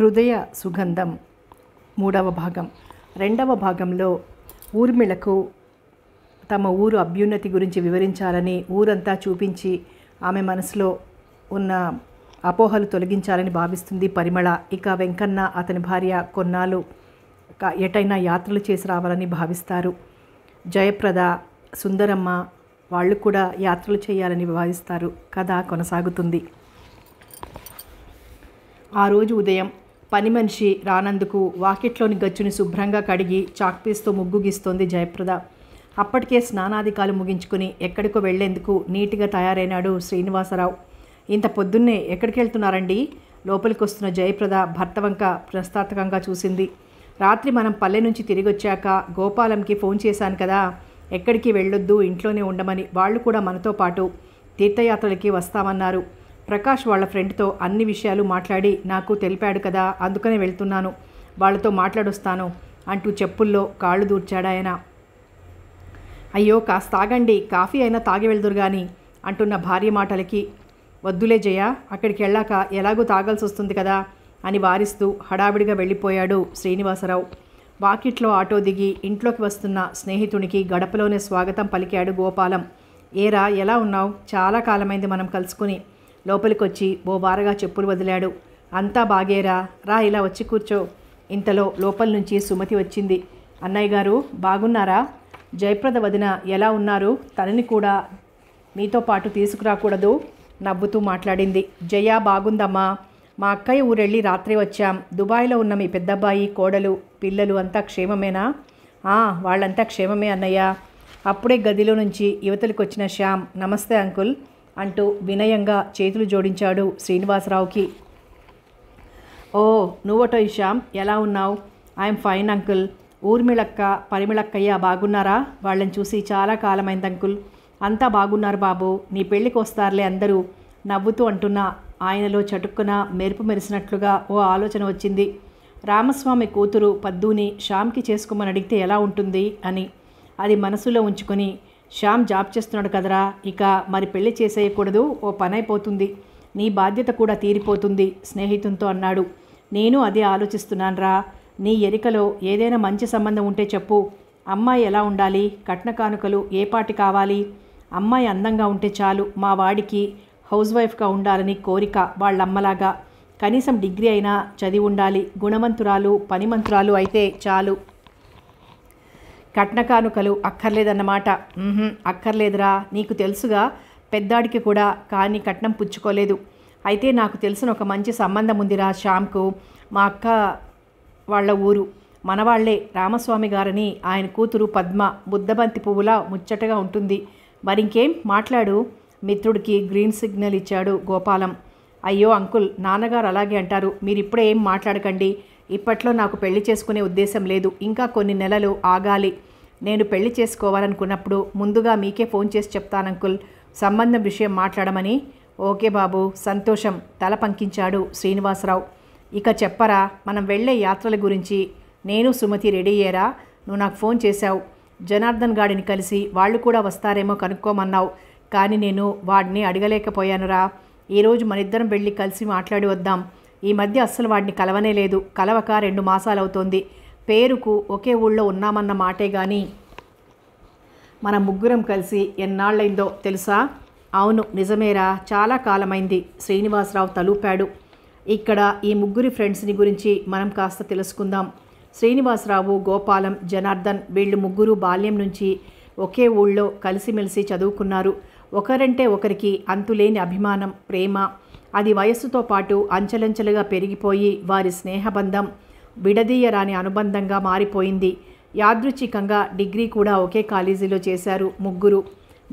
హృదయ సుగంధం మూడవ భాగం రెండవ భాగంలో ఊర్మిళకు తమ ఊరు అభ్యున్నతి గురించి వివరించాలని ఊరంతా చూపించి ఆమె మనసులో ఉన్న అపోహలు తొలగించాలని భావిస్తుంది పరిమళ ఇక వెంకన్న అతని భార్య కొన్నాళ్ళు ఎటైనా యాత్రలు చేసి రావాలని భావిస్తారు జయప్రద సుందరమ్మ వాళ్ళు కూడా యాత్రలు చేయాలని భావిస్తారు కథ కొనసాగుతుంది ఆ రోజు ఉదయం పని మనిషి రానందుకు వాకిట్లోని గచ్చుని శుభ్రంగా కడిగి చాక్పీస్తో ముగ్గు గీస్తోంది జయప్రద అప్పటికే స్నానాధికాలు ముగించుకుని ఎక్కడికో వెళ్లేందుకు నీట్గా తయారైనాడు శ్రీనివాసరావు ఇంత పొద్దున్నే ఎక్కడికి వెళ్తున్నారండి లోపలికి వస్తున్న జయప్రద భర్త వంక ప్రస్తాతకంగా చూసింది రాత్రి మనం పల్లె నుంచి తిరిగి వచ్చాక గోపాలంకి ఫోన్ చేశాను కదా ఎక్కడికి వెళ్ళొద్దు ఇంట్లోనే ఉండమని వాళ్ళు కూడా మనతో పాటు తీర్థయాత్రలకి వస్తామన్నారు ప్రకాష్ వాళ్ళ ఫ్రెండ్తో అన్ని విషయాలు మాట్లాడి నాకు తెలిపాడు కదా అందుకనే వెళ్తున్నాను వాళ్ళతో మాట్లాడొస్తాను అంటూ చెప్పుల్లో కాళ్ళు దూర్చాడాయన అయ్యో కాస్త తాగండి కాఫీ అయినా తాగి వెళ్దురు కానీ అంటున్న భార్య మాటలకి వద్దులే జయ అక్కడికి వెళ్ళాక ఎలాగూ తాగాల్సి వస్తుంది కదా అని వారిస్తూ హడావిడిగా వెళ్ళిపోయాడు శ్రీనివాసరావు వాకిట్లో ఆటో దిగి ఇంట్లోకి వస్తున్న స్నేహితునికి గడపలోనే స్వాగతం పలికాడు గోపాలం ఏరా ఎలా ఉన్నావు చాలా కాలమైంది మనం కలుసుకుని లోపలికొచ్చి బోబారగా చెప్పులు వదిలాడు అంతా బాగేరా రా ఇలా వచ్చి కూర్చో ఇంతలో లోపల నుంచి సుమతి వచ్చింది అన్నయ్య గారు బాగున్నారా జయప్రద వదిన ఎలా ఉన్నారు తనని కూడా మీతో పాటు తీసుకురాకూడదు నవ్వుతూ మాట్లాడింది జయ బాగుందమ్మా మా అక్కయ్య ఊరెళ్ళి రాత్రి వచ్చాం దుబాయ్లో ఉన్న మీ పెద్దబ్బాయి కోడలు పిల్లలు అంతా క్షేమమేనా వాళ్ళంతా క్షేమమే అన్నయ్య అప్పుడే గదిలో నుంచి యువతలకు వచ్చిన శ్యామ్ నమస్తే అంకుల్ అంటూ వినయంగా చేతులు జోడించాడు శ్రీనివాసరావుకి ఓ నువ్వటో శ్యామ్ ఎలా ఉన్నావు ఐఎమ్ ఫైన్ అంకుల్ ఊర్మిళక్క పరిమిళక్కయ్య బాగున్నారా వాళ్ళని చూసి చాలా కాలమైంది అంకుల్ అంతా బాగున్నారు బాబు నీ పెళ్ళికి వస్తారులే అందరూ నవ్వుతూ అంటున్నా ఆయనలో చటుక్కున మెరుపు మెరిసినట్లుగా ఓ ఆలోచన వచ్చింది రామస్వామి కూతురు పద్దుని శ్యామ్కి చేసుకోమని అడిగితే ఎలా ఉంటుంది అని అది మనసులో ఉంచుకొని శ్యామ్ జాబ్ చేస్తున్నాడు కదరా ఇక మరి పెళ్లి చేసేయకూడదు ఓ పని అయిపోతుంది నీ బాధ్యత కూడా తీరిపోతుంది స్నేహితునితో అన్నాడు నేను అదే ఆలోచిస్తున్నానరా నీ ఎరికలో ఏదైనా మంచి సంబంధం ఉంటే చెప్పు అమ్మాయి ఎలా ఉండాలి కట్న కానుకలు ఏ పాటి కావాలి అమ్మాయి అందంగా ఉంటే చాలు మా వాడికి హౌస్ వైఫ్గా ఉండాలని కోరిక వాళ్ళమ్మలాగా కనీసం డిగ్రీ అయినా చదివి ఉండాలి గుణమంతురాలు పనిమంతురాలు అయితే చాలు కట్న కానుకలు అక్కర్లేదన్నమాట అక్కర్లేదురా నీకు తెలుసుగా పెద్దాడికి కూడా కానీ కట్నం పుచ్చుకోలేదు అయితే నాకు తెలిసిన ఒక మంచి సంబంధం ఉందిరా శ్యామ్కు మా అక్క వాళ్ళ ఊరు మనవాళ్లే రామస్వామి గారని ఆయన కూతురు పద్మ బుద్ధబంతి పువ్వులా ముచ్చటగా ఉంటుంది మరింకేం మాట్లాడు మిత్రుడికి గ్రీన్ సిగ్నల్ ఇచ్చాడు గోపాలం అయ్యో అంకుల్ నాన్నగారు అలాగే అంటారు మీరు ఏం మాట్లాడకండి ఇప్పట్లో నాకు పెళ్లి చేసుకునే ఉద్దేశం లేదు ఇంకా కొన్ని నెలలు ఆగాలి నేను పెళ్లి చేసుకోవాలనుకున్నప్పుడు ముందుగా మీకే ఫోన్ చేసి చెప్తాను సంబంధం విషయం మాట్లాడమని ఓకే బాబు సంతోషం తల పంకించాడు శ్రీనివాసరావు ఇక చెప్పరా మనం వెళ్ళే యాత్రల గురించి నేను సుమతి రెడీ అయ్యారా నువ్వు నాకు ఫోన్ చేశావు జనార్దన్ గాడిని కలిసి వాళ్ళు కూడా వస్తారేమో కనుక్కోమన్నావు కానీ నేను వాడిని అడగలేకపోయానురా ఈరోజు మనిద్దరం వెళ్ళి కలిసి మాట్లాడి వద్దాం ఈ మధ్య అస్సలు వాడిని కలవనే లేదు కలవక రెండు మాసాలవుతోంది పేరుకు ఒకే ఊళ్ళో ఉన్నామన్న మాటే కానీ మన ముగ్గురం కలిసి ఎన్నాళ్ళైందో తెలుసా అవును నిజమేరా చాలా కాలమైంది శ్రీనివాసరావు తలూపాడు ఇక్కడ ఈ ముగ్గురి ఫ్రెండ్స్ని గురించి మనం కాస్త తెలుసుకుందాం శ్రీనివాసరావు గోపాలం జనార్దన్ వీళ్ళు ముగ్గురు బాల్యం నుంచి ఒకే ఊళ్ళో కలిసిమెలిసి చదువుకున్నారు ఒకరంటే ఒకరికి అంతులేని అభిమానం ప్రేమ అది వయస్సుతో పాటు అంచెలంచెలుగా పెరిగిపోయి వారి స్నేహబంధం విడదీయరాని అనుబంధంగా మారిపోయింది యాదృచ్ఛికంగా డిగ్రీ కూడా ఒకే కాలేజీలో చేశారు ముగ్గురు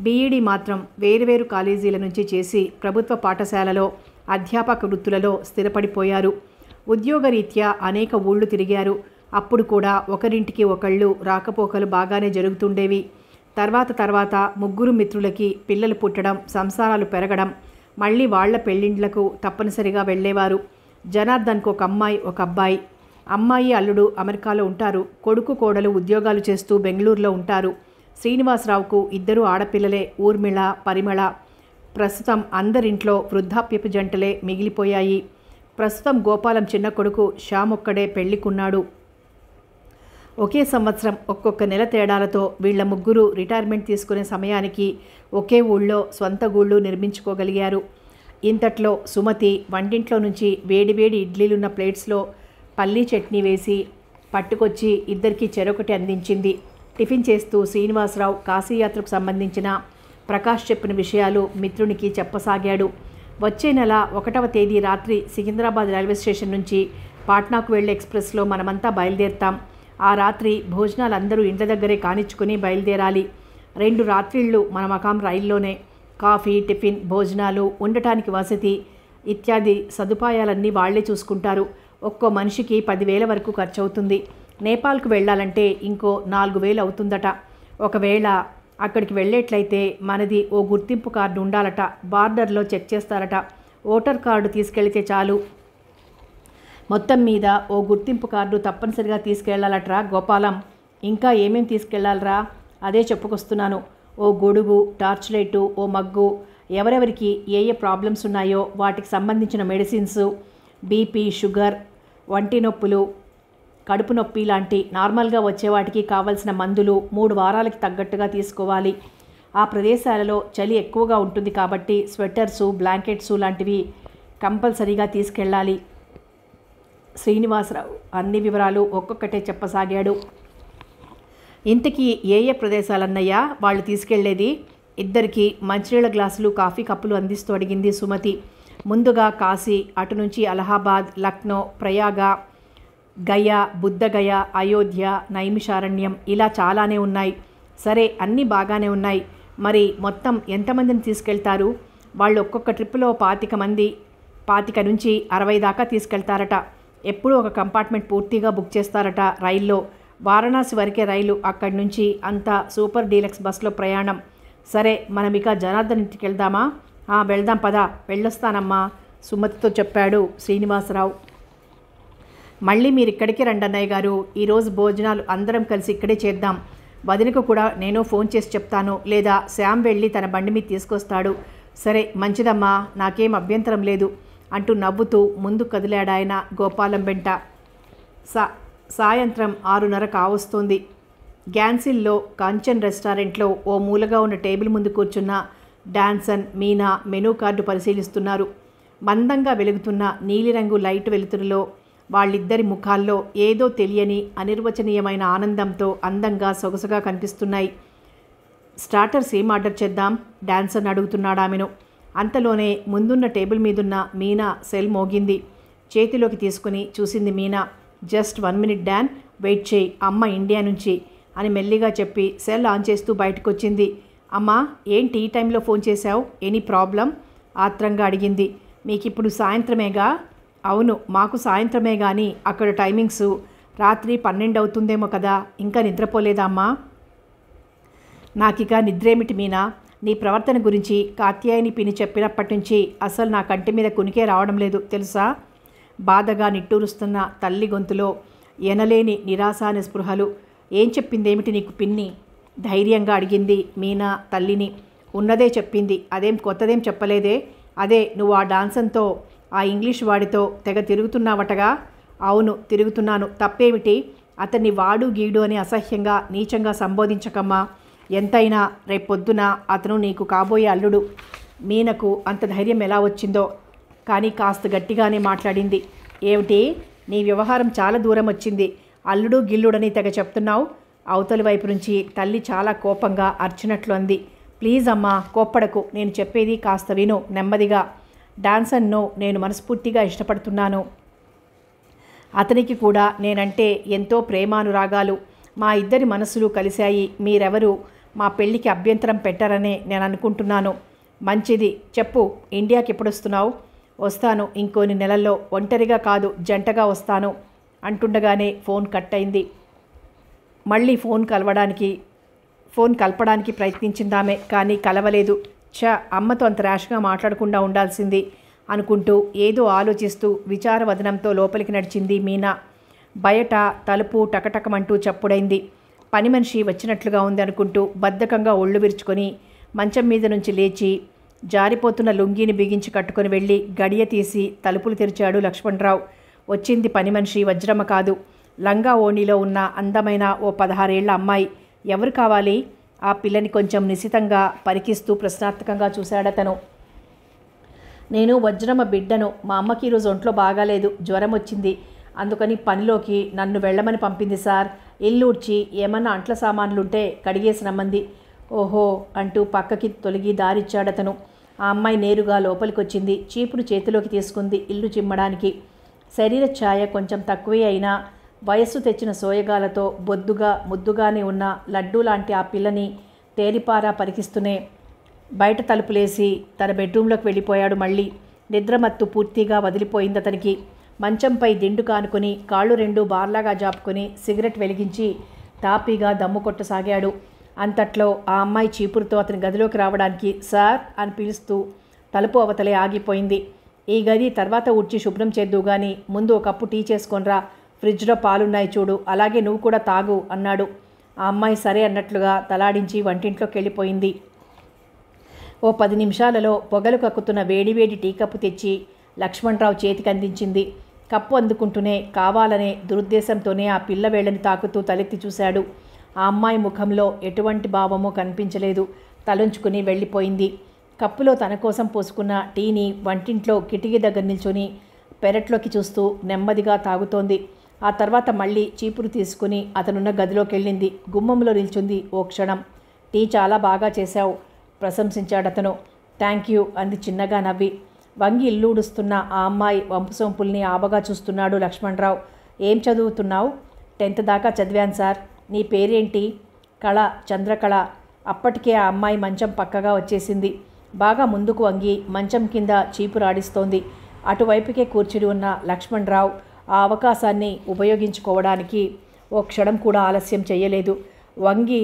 బీఈడి మాత్రం వేరువేరు కాలేజీల నుంచి చేసి ప్రభుత్వ పాఠశాలలో అధ్యాపక వృత్తులలో స్థిరపడిపోయారు ఉద్యోగరీత్యా అనేక ఊళ్ళు తిరిగారు అప్పుడు కూడా ఒకరింటికి ఒకళ్ళు రాకపోకలు బాగానే జరుగుతుండేవి తర్వాత తర్వాత ముగ్గురు మిత్రులకి పిల్లలు పుట్టడం సంసారాలు పెరగడం మళ్ళీ వాళ్ల పెళ్ళిండ్లకు తప్పనిసరిగా వెళ్ళేవారు జనార్దన్కు ఒక అమ్మాయి ఒక అబ్బాయి అమ్మాయి అల్లుడు అమెరికాలో ఉంటారు కొడుకు కోడలు ఉద్యోగాలు చేస్తూ బెంగళూరులో ఉంటారు శ్రీనివాసరావుకు ఇద్దరు ఆడపిల్లలే ఊర్మిళ పరిమళ ప్రస్తుతం అందరింట్లో వృద్ధాప్యపు జంటలే మిగిలిపోయాయి ప్రస్తుతం గోపాలం చిన్న కొడుకు శ్యామొక్కడే ఒక్కడే పెళ్లికున్నాడు ఒకే సంవత్సరం ఒక్కొక్క నెల తేడాలతో వీళ్ల ముగ్గురు రిటైర్మెంట్ తీసుకునే సమయానికి ఒకే ఊళ్ళో స్వంత గూళ్ళు నిర్మించుకోగలిగారు ఇంతట్లో సుమతి వంటింట్లో నుంచి వేడివేడి ఇడ్లీలున్న ప్లేట్స్లో పల్లీ చట్నీ వేసి పట్టుకొచ్చి ఇద్దరికి చెరొకటి అందించింది టిఫిన్ చేస్తూ శ్రీనివాసరావు కాశీయాత్రకు సంబంధించిన ప్రకాష్ చెప్పిన విషయాలు మిత్రునికి చెప్పసాగాడు వచ్చే నెల ఒకటవ తేదీ రాత్రి సికింద్రాబాద్ రైల్వే స్టేషన్ నుంచి పాట్నాకు వెళ్లే ఎక్స్ప్రెస్లో మనమంతా బయలుదేరుతాం ఆ రాత్రి భోజనాలు అందరూ ఇంటి దగ్గరే కానిచ్చుకుని బయలుదేరాలి రెండు రాత్రిళ్ళు మన మకాం రైల్లోనే కాఫీ టిఫిన్ భోజనాలు ఉండటానికి వసతి ఇత్యాది సదుపాయాలన్నీ వాళ్లే చూసుకుంటారు ఒక్కో మనిషికి పదివేల వరకు ఖర్చు అవుతుంది నేపాల్కు వెళ్ళాలంటే ఇంకో నాలుగు వేలు అవుతుందట ఒకవేళ అక్కడికి వెళ్ళేట్లయితే మనది ఓ గుర్తింపు కార్డు ఉండాలట బార్డర్లో చెక్ చేస్తారట ఓటర్ కార్డు తీసుకెళితే చాలు మొత్తం మీద ఓ గుర్తింపు కార్డు తప్పనిసరిగా తీసుకెళ్లాలట్రా గోపాలం ఇంకా ఏమేమి తీసుకెళ్లాలరా అదే చెప్పుకొస్తున్నాను ఓ గొడుగు టార్చ్ లైటు ఓ మగ్గు ఎవరెవరికి ఏ ఏ ప్రాబ్లమ్స్ ఉన్నాయో వాటికి సంబంధించిన మెడిసిన్స్ బీపీ షుగర్ వంటి నొప్పులు కడుపు నొప్పి లాంటి నార్మల్గా వచ్చేవాటికి కావలసిన మందులు మూడు వారాలకి తగ్గట్టుగా తీసుకోవాలి ఆ ప్రదేశాలలో చలి ఎక్కువగా ఉంటుంది కాబట్టి స్వెటర్సు బ్లాంకెట్సు లాంటివి కంపల్సరీగా తీసుకెళ్ళాలి శ్రీనివాసరావు అన్ని వివరాలు ఒక్కొక్కటే చెప్పసాగాడు ఇంతకీ ఏ ఏ ప్రదేశాలన్నయ్యా వాళ్ళు తీసుకెళ్లేది ఇద్దరికి మంచినీళ్ళ గ్లాసులు కాఫీ కప్పులు అందిస్తూ అడిగింది సుమతి ముందుగా కాశీ అటు నుంచి అలహాబాద్ లక్నో ప్రయాగ గయ బుద్ధగయ అయోధ్య నైమిషారణ్యం ఇలా చాలానే ఉన్నాయి సరే అన్నీ బాగానే ఉన్నాయి మరి మొత్తం ఎంతమందిని తీసుకెళ్తారు వాళ్ళు ఒక్కొక్క ట్రిప్పులో పాతిక మంది పాతిక నుంచి అరవై దాకా తీసుకెళ్తారట ఎప్పుడూ ఒక కంపార్ట్మెంట్ పూర్తిగా బుక్ చేస్తారట రైల్లో వారణాసి వరకే రైలు అక్కడి నుంచి అంతా సూపర్ డీలక్స్ బస్సులో ప్రయాణం సరే మనం ఇక జనార్దన్ ఇంటికి వెళ్దామా వెళ్దాం పదా వెళ్ళొస్తానమ్మా సుమతితో చెప్పాడు శ్రీనివాసరావు మళ్ళీ మీరు ఇక్కడికి రండి అన్నయ్య గారు ఈరోజు భోజనాలు అందరం కలిసి ఇక్కడే చేద్దాం వదినకు కూడా నేను ఫోన్ చేసి చెప్తాను లేదా శ్యామ్ వెళ్ళి తన బండి మీద తీసుకొస్తాడు సరే మంచిదమ్మా నాకేం అభ్యంతరం లేదు అంటూ నవ్వుతూ ముందు కదిలాడాయన గోపాలం వెంట సా సాయంత్రం ఆరున్నర కావస్తోంది గ్యాన్సిల్లో కాంచన్ రెస్టారెంట్లో ఓ మూలగా ఉన్న టేబుల్ ముందు కూర్చున్న డాన్సన్ మీనా మెనూ కార్డు పరిశీలిస్తున్నారు మందంగా వెలుగుతున్న నీలిరంగు లైట్ వెలుతురులో వాళ్ళిద్దరి ముఖాల్లో ఏదో తెలియని అనిర్వచనీయమైన ఆనందంతో అందంగా సొగసుగా కనిపిస్తున్నాయి స్టార్టర్స్ ఏం ఆర్డర్ చేద్దాం డాన్సన్ అడుగుతున్నాడామెను అంతలోనే ముందున్న టేబుల్ మీదున్న మీనా సెల్ మోగింది చేతిలోకి తీసుకుని చూసింది Meena just one minute don't wait చేయి అమ్మ ఇండియా నుంచి అని మెల్లిగా చెప్పి సెల్ ఆన్ చేస్తూ బయటకొచ్చింది అమ్మ ఏంటి ఈ టైంలో ఫోన్ చేశావు ఎనీ ప్రాబ్లం ఆత్రంగా అడిగింది మీకు ఇప్పుడు సాయంత్రమేగా అవును మాకు సాయంత్రమే కానీ అక్కడ టైమింగ్స్ రాత్రి పన్నెండు అవుతుందేమో కదా ఇంకా నిద్రపోలేదమ్మా ఇక నిద్రేమిటి మీనా నీ ప్రవర్తన గురించి కాత్యాయని పిని చెప్పినప్పటి నుంచి అసలు నా కంటి మీద కునికే రావడం లేదు తెలుసా బాధగా నిట్టూరుస్తున్న తల్లి గొంతులో ఎనలేని నిరాశ స్పృహలు ఏం చెప్పిందేమిటి నీకు పిన్ని ధైర్యంగా అడిగింది మీనా తల్లిని ఉన్నదే చెప్పింది అదేం కొత్తదేం చెప్పలేదే అదే నువ్వు ఆ డాన్సంతో ఆ ఇంగ్లీష్ వాడితో తెగ తిరుగుతున్నావటగా అవును తిరుగుతున్నాను తప్పేమిటి అతన్ని వాడు గీడు అని అసహ్యంగా నీచంగా సంబోధించకమ్మా ఎంతైనా రేపొద్దున అతను నీకు కాబోయే అల్లుడు మీనకు అంత ధైర్యం ఎలా వచ్చిందో కానీ కాస్త గట్టిగానే మాట్లాడింది ఏమిటి నీ వ్యవహారం చాలా దూరం వచ్చింది అల్లుడు గిల్లుడని తెగ చెప్తున్నావు అవతలి వైపు నుంచి తల్లి చాలా కోపంగా అర్చినట్లు అంది ప్లీజ్ అమ్మా కోప్పడకు నేను చెప్పేది కాస్త విను నెమ్మదిగా డాన్సన్ను నేను మనస్ఫూర్తిగా ఇష్టపడుతున్నాను అతనికి కూడా నేనంటే ఎంతో ప్రేమానురాగాలు మా ఇద్దరి మనసులు కలిశాయి మీరెవరు మా పెళ్ళికి అభ్యంతరం పెట్టరనే నేను అనుకుంటున్నాను మంచిది చెప్పు ఇండియాకి ఎప్పుడు వస్తున్నావు వస్తాను ఇంకొన్ని నెలల్లో ఒంటరిగా కాదు జంటగా వస్తాను అంటుండగానే ఫోన్ కట్ అయింది మళ్ళీ ఫోన్ కలవడానికి ఫోన్ కలపడానికి ప్రయత్నించిందామే కానీ కలవలేదు చ అమ్మతో అంత ర్యాష్గా మాట్లాడకుండా ఉండాల్సింది అనుకుంటూ ఏదో ఆలోచిస్తూ విచారవదనంతో లోపలికి నడిచింది మీనా బయట తలుపు టకటకమంటూ చప్పుడైంది పని మనిషి వచ్చినట్లుగా ఉంది అనుకుంటూ బద్ధకంగా ఒళ్ళు విరుచుకొని మంచం మీద నుంచి లేచి జారిపోతున్న లుంగీని బిగించి కట్టుకొని వెళ్ళి గడియ తీసి తలుపులు తెరిచాడు లక్ష్మణరావు వచ్చింది పని మనిషి వజ్రమ కాదు లంగా ఓణిలో ఉన్న అందమైన ఓ పదహారేళ్ల అమ్మాయి ఎవరు కావాలి ఆ పిల్లని కొంచెం నిశితంగా పరికిస్తూ ప్రశ్నార్థకంగా చూశాడతను నేను వజ్రమ బిడ్డను మా అమ్మకి ఈరోజు ఒంట్లో బాగాలేదు జ్వరం వచ్చింది అందుకని పనిలోకి నన్ను వెళ్ళమని పంపింది సార్ ఇల్లూడ్చి ఏమన్నా అంట్ల సామాన్లుంటే కడిగేసి రమ్మంది ఓహో అంటూ పక్కకి తొలగి దారిచ్చాడతను ఆ అమ్మాయి నేరుగా లోపలికొచ్చింది చీపును చేతిలోకి తీసుకుంది ఇల్లు చిమ్మడానికి శరీర ఛాయ కొంచెం తక్కువే అయినా వయస్సు తెచ్చిన సోయగాలతో బొద్దుగా ముద్దుగానే ఉన్న లడ్డూ లాంటి ఆ పిల్లని తేలిపారా పరికిస్తూనే బయట తలుపులేసి తన బెడ్రూంలోకి వెళ్ళిపోయాడు మళ్ళీ నిద్రమత్తు పూర్తిగా వదిలిపోయింది అతనికి మంచంపై దిండు కానుకొని కాళ్ళు రెండు బార్లాగా జాపుకొని సిగరెట్ వెలిగించి తాపీగా దమ్ము కొట్టసాగాడు అంతట్లో ఆ అమ్మాయి చీపురుతో అతని గదిలోకి రావడానికి సార్ అని పిలుస్తూ తలుపు అవతలే ఆగిపోయింది ఈ గది తర్వాత ఉడ్చి శుభ్రం చేద్దు గాని ముందు ఒక కప్పు టీ చేసుకొనిరా ఫ్రిడ్జ్లో పాలున్నాయి చూడు అలాగే నువ్వు కూడా తాగు అన్నాడు ఆ అమ్మాయి సరే అన్నట్లుగా తలాడించి వంటింట్లోకి వెళ్ళిపోయింది ఓ పది నిమిషాలలో పొగలు కక్కుతున్న వేడివేడి టీ కప్పు తెచ్చి లక్ష్మణరావు చేతికి అందించింది కప్పు అందుకుంటూనే కావాలనే దురుద్దేశంతోనే ఆ పిల్లవేళ్లని తాకుతూ తలెత్తి చూశాడు ఆ అమ్మాయి ముఖంలో ఎటువంటి భావమో కనిపించలేదు తలుంచుకుని వెళ్ళిపోయింది కప్పులో తన కోసం పోసుకున్న టీని వంటింట్లో కిటికీ దగ్గర నిల్చొని పెరట్లోకి చూస్తూ నెమ్మదిగా తాగుతోంది ఆ తర్వాత మళ్ళీ చీపురు తీసుకుని అతనున్న గదిలోకి వెళ్ళింది గుమ్మంలో నిల్చుంది ఓ క్షణం టీ చాలా బాగా చేశావు ప్రశంసించాడు అతను థ్యాంక్ యూ అంది చిన్నగా నవ్వి వంగి ఇల్లుడుస్తున్న ఆ అమ్మాయి వంపుసొంపుల్ని ఆబగా చూస్తున్నాడు లక్ష్మణరావు ఏం చదువుతున్నావు టెన్త్ దాకా చదివాను సార్ నీ పేరేంటి కళ చంద్రకళ అప్పటికే ఆ అమ్మాయి మంచం పక్కగా వచ్చేసింది బాగా ముందుకు వంగి మంచం కింద చీపురాడిస్తోంది అటువైపుకే కూర్చుని ఉన్న లక్ష్మణరావు ఆ అవకాశాన్ని ఉపయోగించుకోవడానికి ఓ క్షణం కూడా ఆలస్యం చేయలేదు వంగి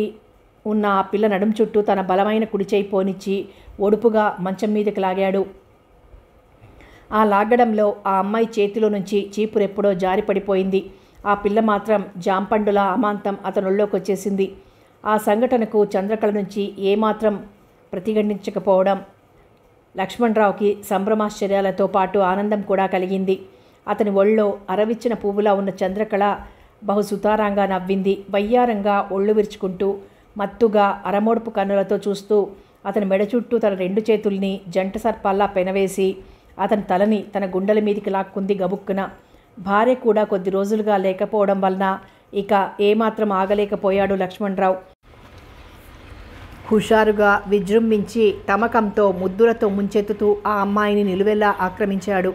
ఉన్న ఆ పిల్ల నడుం చుట్టూ తన బలమైన కుడిచేయి పోనిచ్చి ఒడుపుగా మంచం మీదకి లాగాడు ఆ లాగడంలో ఆ అమ్మాయి చేతిలో నుంచి చీపురెప్పుడో జారి పడిపోయింది ఆ పిల్ల మాత్రం జాంపండుల అమాంతం అతనుల్లోకి వచ్చేసింది ఆ సంఘటనకు చంద్రకళ నుంచి ఏమాత్రం ప్రతిఘటించకపోవడం లక్ష్మణరావుకి సంభ్రమాశ్చర్యాలతో పాటు ఆనందం కూడా కలిగింది అతని ఒళ్ళో అరవిచ్చిన పువ్వులా ఉన్న చంద్రకళ బహుసుతారంగా నవ్వింది వయ్యారంగా ఒళ్ళు విరుచుకుంటూ మత్తుగా అరమోడుపు కన్నులతో చూస్తూ అతని మెడ చుట్టూ తన రెండు చేతుల్ని జంట సర్పాల్లా పెనవేసి అతని తలని తన గుండెల మీదికి లాక్కుంది గబుక్కున భార్య కూడా కొద్ది రోజులుగా లేకపోవడం వలన ఇక ఏమాత్రం ఆగలేకపోయాడు లక్ష్మణరావు హుషారుగా విజృంభించి తమకంతో ముద్దులతో ముంచెత్తుతూ ఆ అమ్మాయిని నిలువెల్లా ఆక్రమించాడు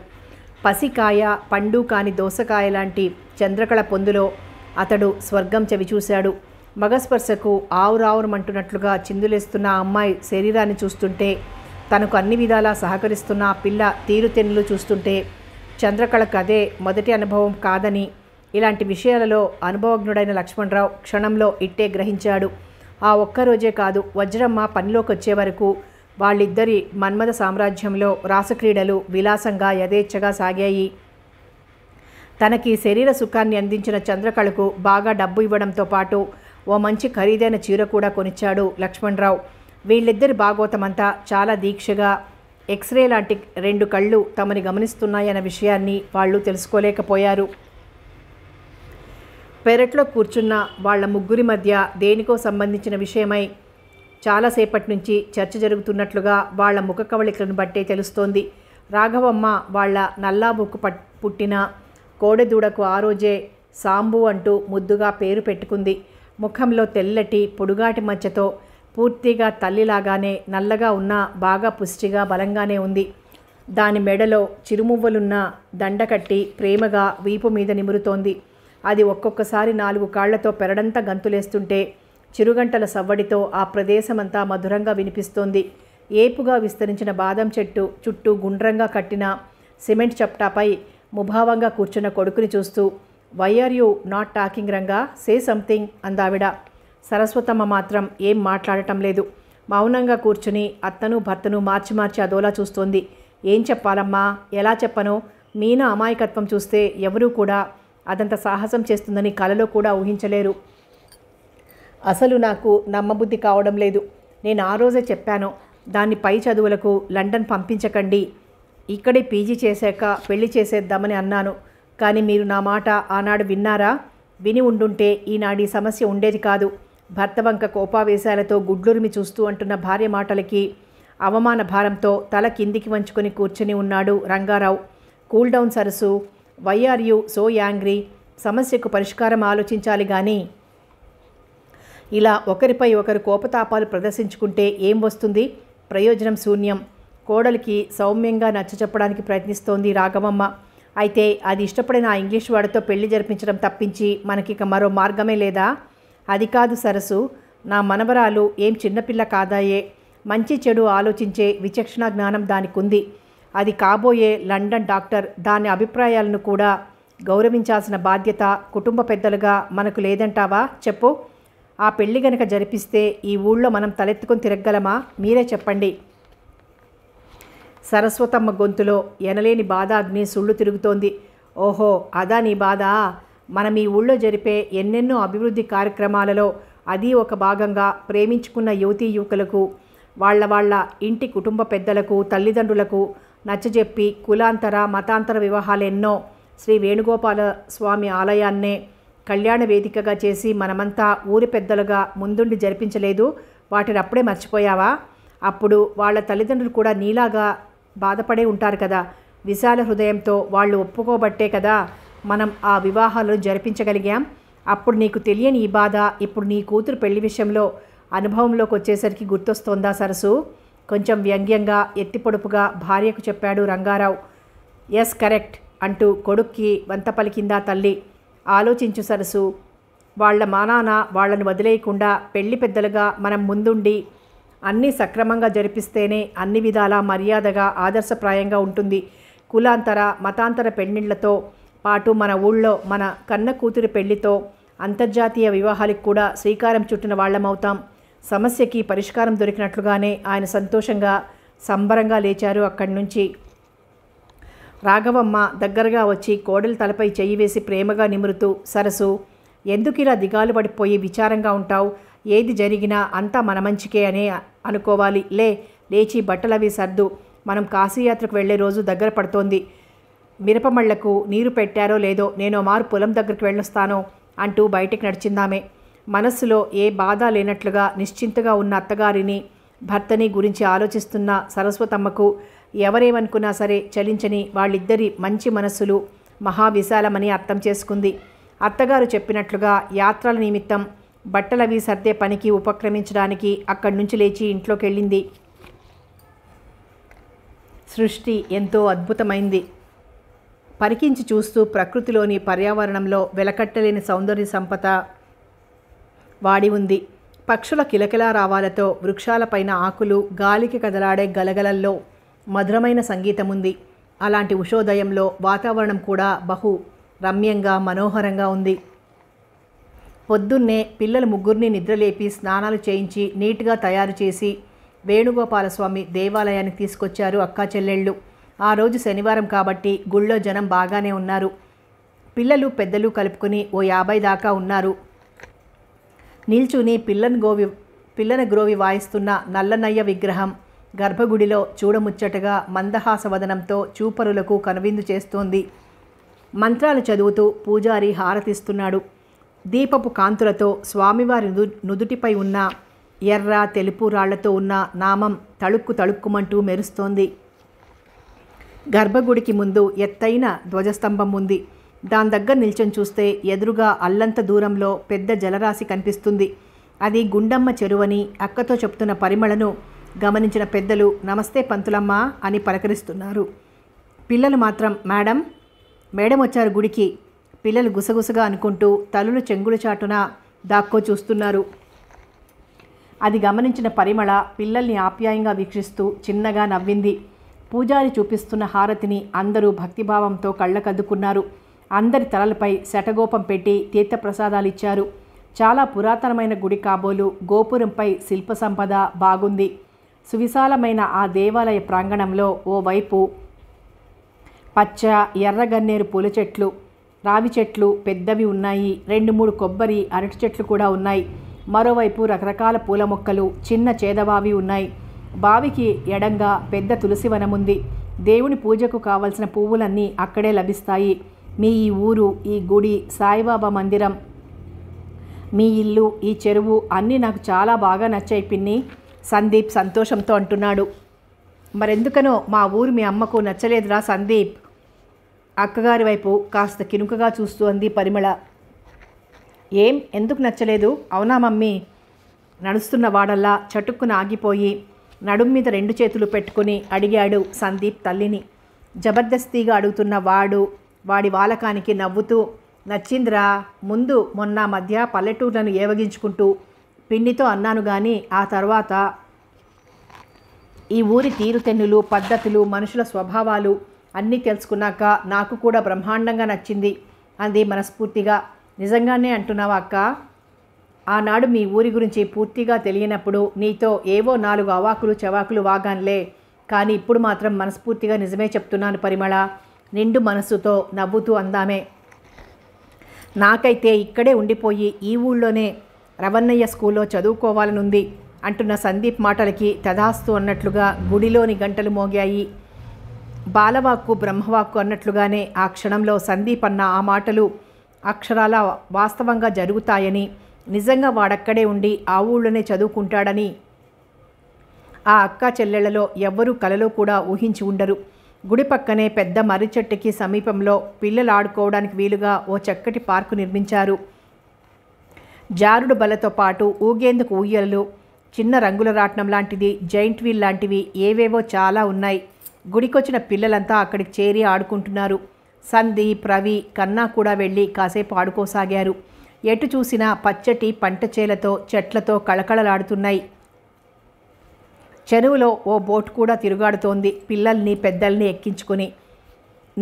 పసికాయ పండు కాని దోసకాయ లాంటి చంద్రకళ పొందులో అతడు స్వర్గం చవిచూశాడు మగస్పర్శకు ఆవురావురమంటున్నట్లుగా చిందులేస్తున్న అమ్మాయి శరీరాన్ని చూస్తుంటే తనకు అన్ని విధాలా సహకరిస్తున్న ఆ పిల్ల తీరుతెన్నులు చూస్తుంటే చంద్రకళకు అదే మొదటి అనుభవం కాదని ఇలాంటి విషయాలలో అనుభవజ్ఞుడైన లక్ష్మణరావు క్షణంలో ఇట్టే గ్రహించాడు ఆ ఒక్కరోజే కాదు వజ్రమ్మ పనిలోకి వచ్చే వరకు వాళ్ళిద్దరి మన్మథ సామ్రాజ్యంలో రాసక్రీడలు విలాసంగా యథేచ్ఛగా సాగాయి తనకి శరీర సుఖాన్ని అందించిన చంద్రకళకు బాగా డబ్బు ఇవ్వడంతో పాటు ఓ మంచి ఖరీదైన చీర కూడా కొనిచ్చాడు లక్ష్మణరావు వీళ్ళిద్దరి భాగవతమంతా చాలా దీక్షగా ఎక్స్రే లాంటి రెండు కళ్ళు తమని గమనిస్తున్నాయన్న విషయాన్ని వాళ్ళు తెలుసుకోలేకపోయారు పెరట్లో కూర్చున్న వాళ్ళ ముగ్గురి మధ్య దేనికో సంబంధించిన విషయమై చాలాసేపటి నుంచి చర్చ జరుగుతున్నట్లుగా వాళ్ళ ముఖ కవళికలను బట్టే తెలుస్తోంది రాఘవమ్మ వాళ్ళ నల్లాబుక్కు పట్ పుట్టిన కోడెదూడకు ఆ రోజే సాంబు అంటూ ముద్దుగా పేరు పెట్టుకుంది ముఖంలో తెల్లటి పొడుగాటి మచ్చతో పూర్తిగా తల్లిలాగానే నల్లగా ఉన్నా బాగా పుష్టిగా బలంగానే ఉంది దాని మెడలో చిరుమువ్వలున్న దండకట్టి ప్రేమగా వీపు మీద నిమురుతోంది అది ఒక్కొక్కసారి నాలుగు కాళ్లతో పెరడంతా గంతులేస్తుంటే చిరుగంటల సవ్వడితో ఆ ప్రదేశమంతా మధురంగా వినిపిస్తోంది ఏపుగా విస్తరించిన బాదం చెట్టు చుట్టూ గుండ్రంగా కట్టిన సిమెంట్ చప్టాపై ముభావంగా కూర్చున్న కొడుకుని చూస్తూ why are you not talking Ranga say something అందావిడ సరస్వతమ్మ మాత్రం ఏం మాట్లాడటం లేదు మౌనంగా కూర్చుని అత్తను భర్తను మార్చి మార్చి అదోలా చూస్తోంది ఏం చెప్పాలమ్మా ఎలా చెప్పనో మీనా అమాయకత్వం చూస్తే ఎవరూ కూడా అదంత సాహసం చేస్తుందని కలలో కూడా ఊహించలేరు అసలు నాకు నమ్మబుద్ధి కావడం లేదు నేను ఆ రోజే చెప్పాను దాన్ని పై చదువులకు లండన్ పంపించకండి ఇక్కడే పీజీ చేశాక పెళ్లి చేసేద్దామని అన్నాను కానీ మీరు నా మాట ఆనాడు విన్నారా విని ఉండుంటే ఈనాడు ఈ సమస్య ఉండేది కాదు భర్త వంక కోపావేశాలతో గుడ్లురిమి చూస్తూ అంటున్న భార్య మాటలకి అవమాన భారంతో తల కిందికి వంచుకొని కూర్చుని ఉన్నాడు రంగారావు కూల్డౌన్ సరస్సు వైఆర్ యూ సో యాంగ్రీ సమస్యకు పరిష్కారం ఆలోచించాలి కానీ ఇలా ఒకరిపై ఒకరు కోపతాపాలు ప్రదర్శించుకుంటే ఏం వస్తుంది ప్రయోజనం శూన్యం కోడలికి సౌమ్యంగా నచ్చ చెప్పడానికి ప్రయత్నిస్తోంది రాఘవమ్మ అయితే అది ఇష్టపడిన ఆ ఇంగ్లీష్ వాడితో పెళ్లి జరిపించడం తప్పించి మనకిక మరో మార్గమే లేదా అది కాదు సరసు నా మనవరాలు ఏం చిన్నపిల్ల కాదాయే మంచి చెడు ఆలోచించే విచక్షణ జ్ఞానం దానికుంది అది కాబోయే లండన్ డాక్టర్ దాని అభిప్రాయాలను కూడా గౌరవించాల్సిన బాధ్యత కుటుంబ పెద్దలుగా మనకు లేదంటావా చెప్పు ఆ పెళ్లి గనక జరిపిస్తే ఈ ఊళ్ళో మనం తలెత్తుకొని తిరగలమా మీరే చెప్పండి సరస్వతమ్మ గొంతులో ఎనలేని బాధ అగ్ని సుళ్ళు తిరుగుతోంది ఓహో అదా నీ బాధ మనం ఈ ఊళ్ళో జరిపే ఎన్నెన్నో అభివృద్ధి కార్యక్రమాలలో అది ఒక భాగంగా ప్రేమించుకున్న యువతీ యువకులకు వాళ్ళ వాళ్ళ ఇంటి కుటుంబ పెద్దలకు తల్లిదండ్రులకు నచ్చజెప్పి కులాంతర మతాంతర వివాహాలు ఎన్నో శ్రీ వేణుగోపాల స్వామి ఆలయాన్నే కళ్యాణ వేదికగా చేసి మనమంతా ఊరి పెద్దలుగా ముందుండి జరిపించలేదు వాటిని అప్పుడే మర్చిపోయావా అప్పుడు వాళ్ళ తల్లిదండ్రులు కూడా నీలాగా బాధపడే ఉంటారు కదా విశాల హృదయంతో వాళ్ళు ఒప్పుకోబట్టే కదా మనం ఆ వివాహాలు జరిపించగలిగాం అప్పుడు నీకు తెలియని ఈ బాధ ఇప్పుడు నీ కూతురు పెళ్లి విషయంలో అనుభవంలోకి వచ్చేసరికి గుర్తొస్తోందా సరసు కొంచెం వ్యంగ్యంగా ఎత్తిపొడుపుగా భార్యకు చెప్పాడు రంగారావు ఎస్ కరెక్ట్ అంటూ కొడుక్కి వంత పలికిందా తల్లి ఆలోచించు సరసు వాళ్ల మానాన వాళ్లను వదిలేయకుండా పెళ్లి పెద్దలుగా మనం ముందుండి అన్నీ సక్రమంగా జరిపిస్తేనే అన్ని విధాలా మర్యాదగా ఆదర్శప్రాయంగా ఉంటుంది కులాంతర మతాంతర పెళ్లిళ్లతో పాటు మన ఊళ్ళో మన కన్న కూతురి పెళ్లితో అంతర్జాతీయ వివాహాలకు కూడా శ్రీకారం చుట్టిన వాళ్లమవుతాం సమస్యకి పరిష్కారం దొరికినట్లుగానే ఆయన సంతోషంగా సంబరంగా లేచారు అక్కడి నుంచి రాఘవమ్మ దగ్గరగా వచ్చి కోడలు తలపై చెయ్యి వేసి ప్రేమగా నిమురుతూ సరసు ఎందుకు ఇలా దిగాలు పడిపోయి విచారంగా ఉంటావు ఏది జరిగినా అంతా మన మంచికే అనే అనుకోవాలి లే లేచి బట్టలవి సర్దు మనం కాశీయాత్రకు వెళ్లే రోజు దగ్గర పడుతోంది మిరపమళ్లకు నీరు పెట్టారో లేదో నేను మారు పొలం దగ్గరికి వెళ్ళొస్తాను అంటూ బయటికి నడిచిందామే మనస్సులో ఏ బాధ లేనట్లుగా నిశ్చింతగా ఉన్న అత్తగారిని భర్తని గురించి ఆలోచిస్తున్న సరస్వతమ్మకు ఎవరేమనుకున్నా సరే చలించని వాళ్ళిద్దరి మంచి మనస్సులు మహావిశాలమని అర్థం చేసుకుంది అత్తగారు చెప్పినట్లుగా యాత్రల నిమిత్తం బట్టలవి సర్దే పనికి ఉపక్రమించడానికి అక్కడి నుంచి లేచి ఇంట్లోకి వెళ్ళింది సృష్టి ఎంతో అద్భుతమైంది పరికించి చూస్తూ ప్రకృతిలోని పర్యావరణంలో వెలకట్టలేని సౌందర్య సంపద వాడి ఉంది పక్షుల కిలకిలా రావాలతో వృక్షాలపైన ఆకులు గాలికి కదలాడే గలగలల్లో మధురమైన సంగీతం ఉంది అలాంటి ఉషోదయంలో వాతావరణం కూడా బహు రమ్యంగా మనోహరంగా ఉంది పొద్దున్నే పిల్లల ముగ్గురిని నిద్రలేపి స్నానాలు చేయించి నీట్గా తయారు చేసి వేణుగోపాలస్వామి దేవాలయానికి తీసుకొచ్చారు అక్కా చెల్లెళ్ళు ఆ రోజు శనివారం కాబట్టి గుళ్ళో జనం బాగానే ఉన్నారు పిల్లలు పెద్దలు కలుపుకుని ఓ యాభై దాకా ఉన్నారు నిల్చుని పిల్లని గోవి పిల్లన గ్రోవి వాయిస్తున్న నల్లనయ్య విగ్రహం గర్భగుడిలో చూడముచ్చటగా మందహాసవదనంతో చూపరులకు కనువిందు చేస్తోంది మంత్రాలు చదువుతూ పూజారి హారతిస్తున్నాడు దీపపు కాంతులతో స్వామివారి నుదుటిపై ఉన్న ఎర్ర తెలుపు రాళ్లతో ఉన్న నామం తళుక్కు తళుక్కుమంటూ మెరుస్తోంది గర్భగుడికి ముందు ఎత్తైన ధ్వజస్తంభం ఉంది దాని దగ్గర నిల్చొని చూస్తే ఎదురుగా అల్లంత దూరంలో పెద్ద జలరాశి కనిపిస్తుంది అది గుండమ్మ చెరువని అక్కతో చెప్తున్న పరిమళను గమనించిన పెద్దలు నమస్తే పంతులమ్మ అని పలకరిస్తున్నారు పిల్లలు మాత్రం మేడం మేడం వచ్చారు గుడికి పిల్లలు గుసగుసగా అనుకుంటూ తలులు చెంగులు చాటున దాక్కో చూస్తున్నారు అది గమనించిన పరిమళ పిల్లల్ని ఆప్యాయంగా వీక్షిస్తూ చిన్నగా నవ్వింది పూజారి చూపిస్తున్న హారతిని అందరూ భక్తిభావంతో కళ్ళకద్దుకున్నారు అందరి తలలపై శటగోపం పెట్టి తీర్థప్రసాదాలిచ్చారు ఇచ్చారు చాలా పురాతనమైన గుడి కాబోలు గోపురంపై శిల్ప సంపద బాగుంది సువిశాలమైన ఆ దేవాలయ ప్రాంగణంలో ఓవైపు పచ్చ ఎర్రగన్నేరు పూల చెట్లు రావి చెట్లు పెద్దవి ఉన్నాయి రెండు మూడు కొబ్బరి అరటి చెట్లు కూడా ఉన్నాయి మరోవైపు రకరకాల పూల మొక్కలు చిన్న చేదవావి ఉన్నాయి బావికి ఎడంగా పెద్ద తులసివనముంది దేవుని పూజకు కావలసిన పువ్వులన్నీ అక్కడే లభిస్తాయి మీ ఈ ఊరు ఈ గుడి సాయిబాబా మందిరం మీ ఇల్లు ఈ చెరువు అన్నీ నాకు చాలా బాగా నచ్చాయి పిన్ని సందీప్ సంతోషంతో అంటున్నాడు మరెందుకనో మా ఊరు మీ అమ్మకు నచ్చలేదురా సందీప్ అక్కగారి వైపు కాస్త కినుకగా చూస్తూ అంది పరిమళ ఏం ఎందుకు నచ్చలేదు అవునా మమ్మీ నడుస్తున్న వాడల్లా చటుక్కున ఆగిపోయి నడుం మీద రెండు చేతులు పెట్టుకుని అడిగాడు సందీప్ తల్లిని జబర్దస్తిగా అడుగుతున్న వాడు వాడి వాలకానికి నవ్వుతూ నచ్చింద్రా ముందు మొన్న మధ్య పల్లెటూర్లను ఏవగించుకుంటూ పిన్నితో అన్నాను కానీ ఆ తర్వాత ఈ ఊరి తీరుతెన్నులు పద్ధతులు మనుషుల స్వభావాలు అన్నీ తెలుసుకున్నాక నాకు కూడా బ్రహ్మాండంగా నచ్చింది అంది మనస్ఫూర్తిగా నిజంగానే అంటున్నావా అక్క ఆనాడు మీ ఊరి గురించి పూర్తిగా తెలియనప్పుడు నీతో ఏవో నాలుగు అవాకులు చవాకులు వాగాన్లే కానీ ఇప్పుడు మాత్రం మనస్ఫూర్తిగా నిజమే చెప్తున్నాను పరిమళ నిండు మనస్సుతో నవ్వుతూ అందామే నాకైతే ఇక్కడే ఉండిపోయి ఈ ఊళ్ళోనే రవన్నయ్య స్కూల్లో చదువుకోవాలనుంది అంటున్న సందీప్ మాటలకి తదాస్తు అన్నట్లుగా గుడిలోని గంటలు మోగాయి బాలవాక్కు బ్రహ్మవాక్కు అన్నట్లుగానే ఆ క్షణంలో సందీప్ అన్న ఆ మాటలు అక్షరాల వాస్తవంగా జరుగుతాయని నిజంగా వాడక్కడే ఉండి ఆ ఊళ్ళోనే చదువుకుంటాడని ఆ అక్క చెల్లెళ్లలో ఎవ్వరూ కలలో కూడా ఊహించి ఉండరు గుడి పక్కనే పెద్ద మర్రి చెట్టుకి సమీపంలో పిల్లలు ఆడుకోవడానికి వీలుగా ఓ చక్కటి పార్కు నిర్మించారు జారుడు బలతో పాటు ఊగేందుకు ఊయలు చిన్న రంగుల రాట్నం లాంటిది జైంట్ వీల్ లాంటివి ఏవేవో చాలా ఉన్నాయి గుడికొచ్చిన పిల్లలంతా అక్కడికి చేరి ఆడుకుంటున్నారు సందీప్ రవి కన్నా కూడా వెళ్ళి కాసేపు ఆడుకోసాగారు ఎటు చూసినా పచ్చటి పంట చేలతో చెట్లతో కళకళలాడుతున్నాయి చెరువులో ఓ బోట్ కూడా తిరుగాడుతోంది పిల్లల్ని పెద్దల్ని ఎక్కించుకుని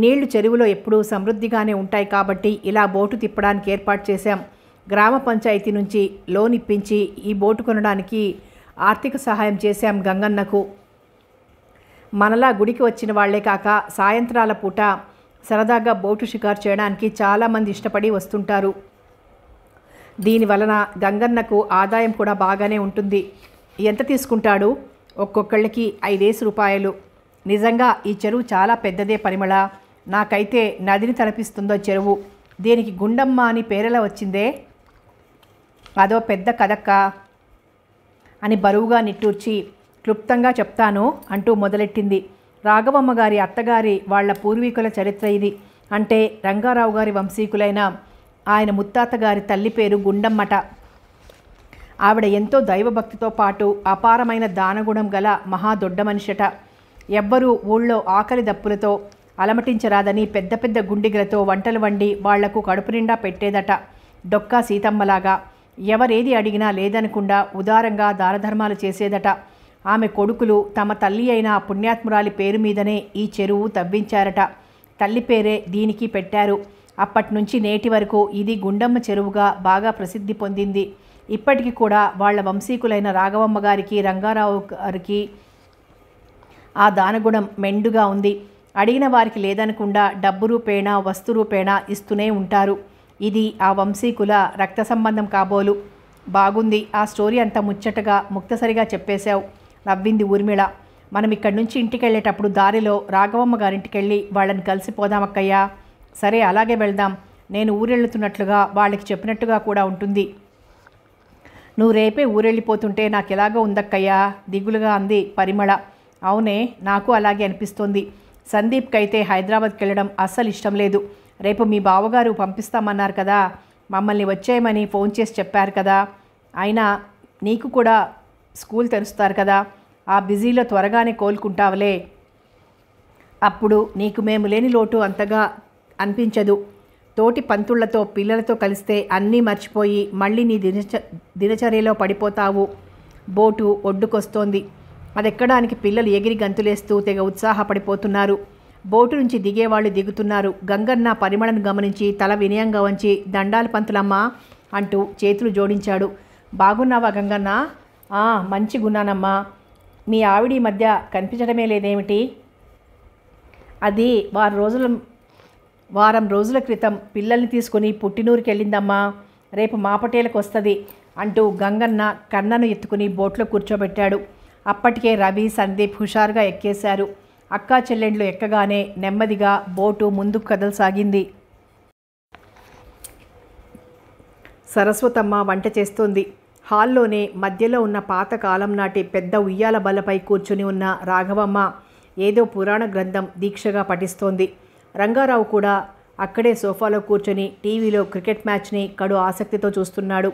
నీళ్లు చెరువులో ఎప్పుడూ సమృద్ధిగానే ఉంటాయి కాబట్టి ఇలా బోటు తిప్పడానికి ఏర్పాటు చేశాం గ్రామ పంచాయతీ నుంచి లోన్ ఇప్పించి ఈ బోటు కొనడానికి ఆర్థిక సహాయం చేశాం గంగన్నకు మనలా గుడికి వచ్చిన వాళ్లే కాక సాయంత్రాల పూట సరదాగా బోటు షికారు చేయడానికి చాలామంది ఇష్టపడి వస్తుంటారు దీని వలన గంగన్నకు ఆదాయం కూడా బాగానే ఉంటుంది ఎంత తీసుకుంటాడు ఒక్కొక్కళ్ళకి ఐదేసి రూపాయలు నిజంగా ఈ చెరువు చాలా పెద్దదే పరిమళ నాకైతే నదిని తలపిస్తుందో చెరువు దీనికి గుండమ్మ అని పేరెలా వచ్చిందే అదో పెద్ద కథక్క అని బరువుగా నిట్టూర్చి క్లుప్తంగా చెప్తాను అంటూ మొదలెట్టింది రాఘవమ్మ గారి అత్తగారి వాళ్ల పూర్వీకుల చరిత్ర ఇది అంటే రంగారావు గారి వంశీకులైన ఆయన ముత్తాత గారి తల్లి పేరు గుండమ్మట ఆవిడ ఎంతో దైవభక్తితో పాటు అపారమైన దానగుణం గల మహా దొడ్డ మనిషట ఎవ్వరూ ఊళ్ళో ఆకలి దప్పులతో అలమటించరాదని పెద్ద పెద్ద గుండిగలతో వంటలు వండి వాళ్లకు కడుపు నిండా పెట్టేదట డొక్కా సీతమ్మలాగా ఎవరేది అడిగినా లేదనకుండా ఉదారంగా దానధర్మాలు చేసేదట ఆమె కొడుకులు తమ తల్లి అయిన పుణ్యాత్మురాలి పేరు మీదనే ఈ చెరువు తవ్వించారట తల్లి పేరే దీనికి పెట్టారు అప్పటి నుంచి నేటి వరకు ఇది గుండమ్మ చెరువుగా బాగా ప్రసిద్ధి పొందింది ఇప్పటికీ కూడా వాళ్ళ వంశీకులైన రాఘవమ్మ గారికి రంగారావు గారికి ఆ దానగుణం మెండుగా ఉంది అడిగిన వారికి లేదనకుండా డబ్బు రూపేణా వస్తు రూపేణా ఇస్తూనే ఉంటారు ఇది ఆ వంశీకుల రక్త సంబంధం కాబోలు బాగుంది ఆ స్టోరీ అంత ముచ్చటగా ముక్తసరిగా చెప్పేశావు నవ్వింది ఊర్మిళ మనం ఇక్కడి నుంచి ఇంటికి వెళ్ళేటప్పుడు దారిలో రాఘవమ్మ గారింటికెళ్ళి వాళ్ళని కలిసిపోదామక్కయ్యా సరే అలాగే వెళ్దాం నేను ఊరెళ్తున్నట్లుగా వాళ్ళకి చెప్పినట్టుగా కూడా ఉంటుంది నువ్వు రేపే ఊరెళ్ళిపోతుంటే నాకు ఎలాగో ఉందక్కయ్యా దిగులుగా అంది పరిమళ అవునే నాకు అలాగే అనిపిస్తోంది సందీప్కి అయితే హైదరాబాద్కి వెళ్ళడం అస్సలు ఇష్టం లేదు రేపు మీ బావగారు పంపిస్తామన్నారు కదా మమ్మల్ని వచ్చేయమని ఫోన్ చేసి చెప్పారు కదా అయినా నీకు కూడా స్కూల్ తెరుస్తారు కదా ఆ బిజీలో త్వరగానే కోలుకుంటావులే అప్పుడు నీకు మేము లేని లోటు అంతగా అనిపించదు తోటి పంతుళ్లతో పిల్లలతో కలిస్తే అన్నీ మర్చిపోయి మళ్ళీ నీ దినచ దినచర్యలో పడిపోతావు బోటు ఒడ్డుకొస్తోంది అదెక్కడానికి పిల్లలు ఎగిరి గంతులేస్తూ తెగ ఉత్సాహపడిపోతున్నారు బోటు నుంచి దిగేవాళ్ళు దిగుతున్నారు గంగన్న పరిమళను గమనించి తల వినయంగా వంచి దండాలు పంతులమ్మ అంటూ చేతులు జోడించాడు బాగున్నావా గంగన్న మంచి గున్నానమ్మా మీ ఆవిడి మధ్య కనిపించడమే లేదేమిటి అది వారు రోజుల వారం రోజుల క్రితం పిల్లల్ని తీసుకుని పుట్టినూరికి వెళ్ళిందమ్మా రేపు మాపటేలకు వస్తుంది అంటూ గంగన్న కన్నను ఎత్తుకుని బోట్లో కూర్చోబెట్టాడు అప్పటికే రవి సందీప్ హుషారుగా ఎక్కేశారు అక్కా చెల్లెండ్లు ఎక్కగానే నెమ్మదిగా బోటు ముందుకు కదలసాగింది సరస్వతమ్మ వంట చేస్తోంది హాల్లోనే మధ్యలో ఉన్న పాతకాలం నాటి పెద్ద ఉయ్యాల బల్లపై కూర్చుని ఉన్న రాఘవమ్మ ఏదో పురాణ గ్రంథం దీక్షగా పఠిస్తోంది రంగారావు కూడా అక్కడే సోఫాలో కూర్చొని టీవీలో క్రికెట్ మ్యాచ్ని కడు ఆసక్తితో చూస్తున్నాడు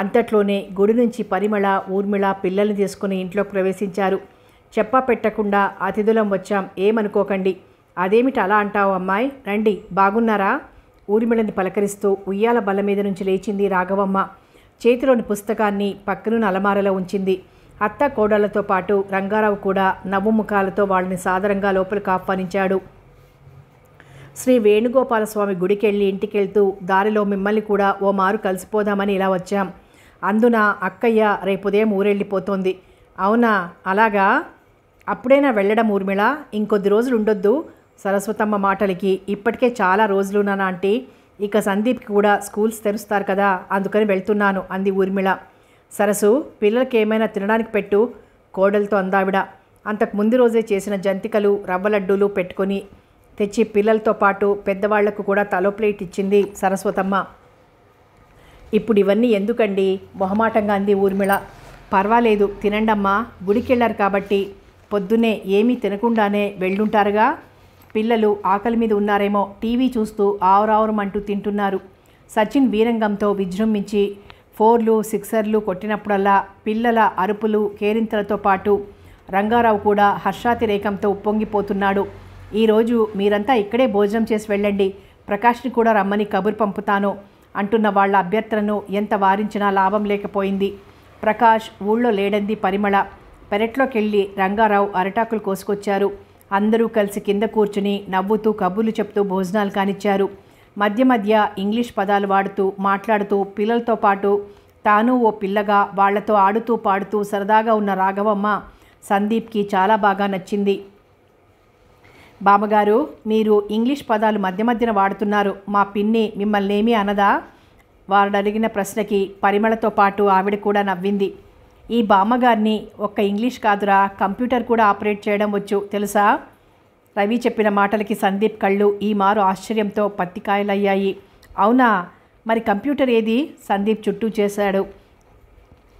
అంతట్లోనే గుడి నుంచి పరిమళ ఊర్మిళ పిల్లల్ని తీసుకుని ఇంట్లో ప్రవేశించారు చెప్పా పెట్టకుండా అతిథులం వచ్చాం ఏమనుకోకండి అదేమిటి అలా అంటావు అమ్మాయి రండి బాగున్నారా ఊర్మిళని పలకరిస్తూ ఉయ్యాల బల్ల మీద నుంచి లేచింది రాఘవమ్మ చేతిలోని పుస్తకాన్ని పక్కనున్న అలమారలో ఉంచింది అత్త కోడళ్లతో పాటు రంగారావు కూడా నవ్వు ముఖాలతో వాళ్ళని సాదరంగా లోపలికి ఆహ్వానించాడు శ్రీ వేణుగోపాలస్వామి గుడికెళ్ళి ఇంటికెళ్తూ దారిలో మిమ్మల్ని కూడా ఓ మారు కలిసిపోదామని ఇలా వచ్చాం అందున అక్కయ్య ఉదయం ఊరెళ్ళిపోతోంది అవునా అలాగా అప్పుడైనా వెళ్ళడం ఊర్మిళ ఇంకొద్ది రోజులు ఉండొద్దు సరస్వతమ్మ మాటలకి ఇప్పటికే చాలా రోజులు నా ఆంటీ ఇక సందీప్కి కూడా స్కూల్స్ తెరుస్తారు కదా అందుకని వెళ్తున్నాను అంది ఊర్మిళ సరసు పిల్లలకి ఏమైనా తినడానికి పెట్టు కోడలతో అందావిడ అంతకు ముందు రోజే చేసిన జంతికలు రవ్వ లడ్డూలు పెట్టుకొని తెచ్చి పిల్లలతో పాటు పెద్దవాళ్లకు కూడా తలో ప్లేట్ ఇచ్చింది సరస్వతమ్మ ఇప్పుడు ఇవన్నీ ఎందుకండి మొహమాటంగా అంది ఊర్మిళ పర్వాలేదు తినండమ్మా గుడికెళ్ళారు కాబట్టి పొద్దునే ఏమీ తినకుండానే వెళ్ళుంటారుగా పిల్లలు ఆకలి మీద ఉన్నారేమో టీవీ చూస్తూ ఆవరావరమంటూ తింటున్నారు సచిన్ వీరంగంతో విజృంభించి ఫోర్లు సిక్సర్లు కొట్టినప్పుడల్లా పిల్లల అరుపులు కేరింతలతో పాటు రంగారావు కూడా హర్షాతిరేకంతో ఉప్పొంగిపోతున్నాడు ఈరోజు మీరంతా ఇక్కడే భోజనం చేసి వెళ్ళండి ప్రకాష్ని కూడా రమ్మని కబురు పంపుతాను అంటున్న వాళ్ళ అభ్యర్థనను ఎంత వారించినా లాభం లేకపోయింది ప్రకాష్ ఊళ్ళో లేడంది పరిమళ పెరట్లోకెళ్ళి రంగారావు అరటాకులు కోసుకొచ్చారు అందరూ కలిసి కింద కూర్చుని నవ్వుతూ కబుర్లు చెప్తూ భోజనాలు కానిచ్చారు మధ్య మధ్య ఇంగ్లీష్ పదాలు వాడుతూ మాట్లాడుతూ పిల్లలతో పాటు తాను ఓ పిల్లగా వాళ్లతో ఆడుతూ పాడుతూ సరదాగా ఉన్న రాఘవమ్మ సందీప్కి చాలా బాగా నచ్చింది బామ్మగారు మీరు ఇంగ్లీష్ పదాలు మధ్య మధ్యన వాడుతున్నారు మా పిన్ని మిమ్మల్ని ఏమీ అనదా వారు అడిగిన ప్రశ్నకి పరిమళతో పాటు ఆవిడ కూడా నవ్వింది ఈ బామ్మగారిని ఒక్క ఇంగ్లీష్ కాదురా కంప్యూటర్ కూడా ఆపరేట్ చేయడం వచ్చు తెలుసా రవి చెప్పిన మాటలకి సందీప్ కళ్ళు ఈ మారు ఆశ్చర్యంతో పత్తికాయలయ్యాయి అవునా మరి కంప్యూటర్ ఏది సందీప్ చుట్టూ చేశాడు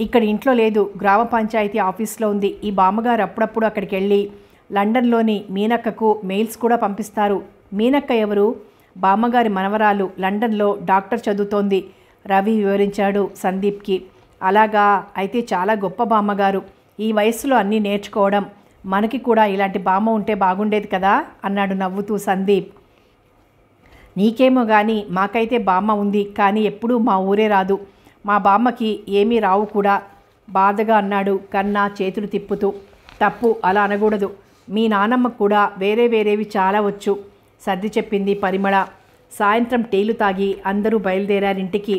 ఇక్కడ ఇంట్లో లేదు గ్రామ పంచాయతీ ఆఫీస్లో ఉంది ఈ బామ్మగారు అప్పుడప్పుడు అక్కడికి వెళ్ళి లండన్లోని మీనక్కకు మెయిల్స్ కూడా పంపిస్తారు మీనక్క ఎవరు బామ్మగారి మనవరాలు లండన్లో డాక్టర్ చదువుతోంది రవి వివరించాడు సందీప్కి అలాగా అయితే చాలా గొప్ప బామ్మగారు ఈ వయస్సులో అన్నీ నేర్చుకోవడం మనకి కూడా ఇలాంటి బామ్మ ఉంటే బాగుండేది కదా అన్నాడు నవ్వుతూ సందీప్ నీకేమో కానీ మాకైతే బామ్మ ఉంది కానీ ఎప్పుడూ మా ఊరే రాదు మా బామ్మకి ఏమీ రావు కూడా బాధగా అన్నాడు కన్నా చేతులు తిప్పుతూ తప్పు అలా అనకూడదు మీ నానమ్మ కూడా వేరే వేరేవి చాలా వచ్చు సర్ది చెప్పింది పరిమళ సాయంత్రం టీలు తాగి అందరూ బయలుదేరారింటికి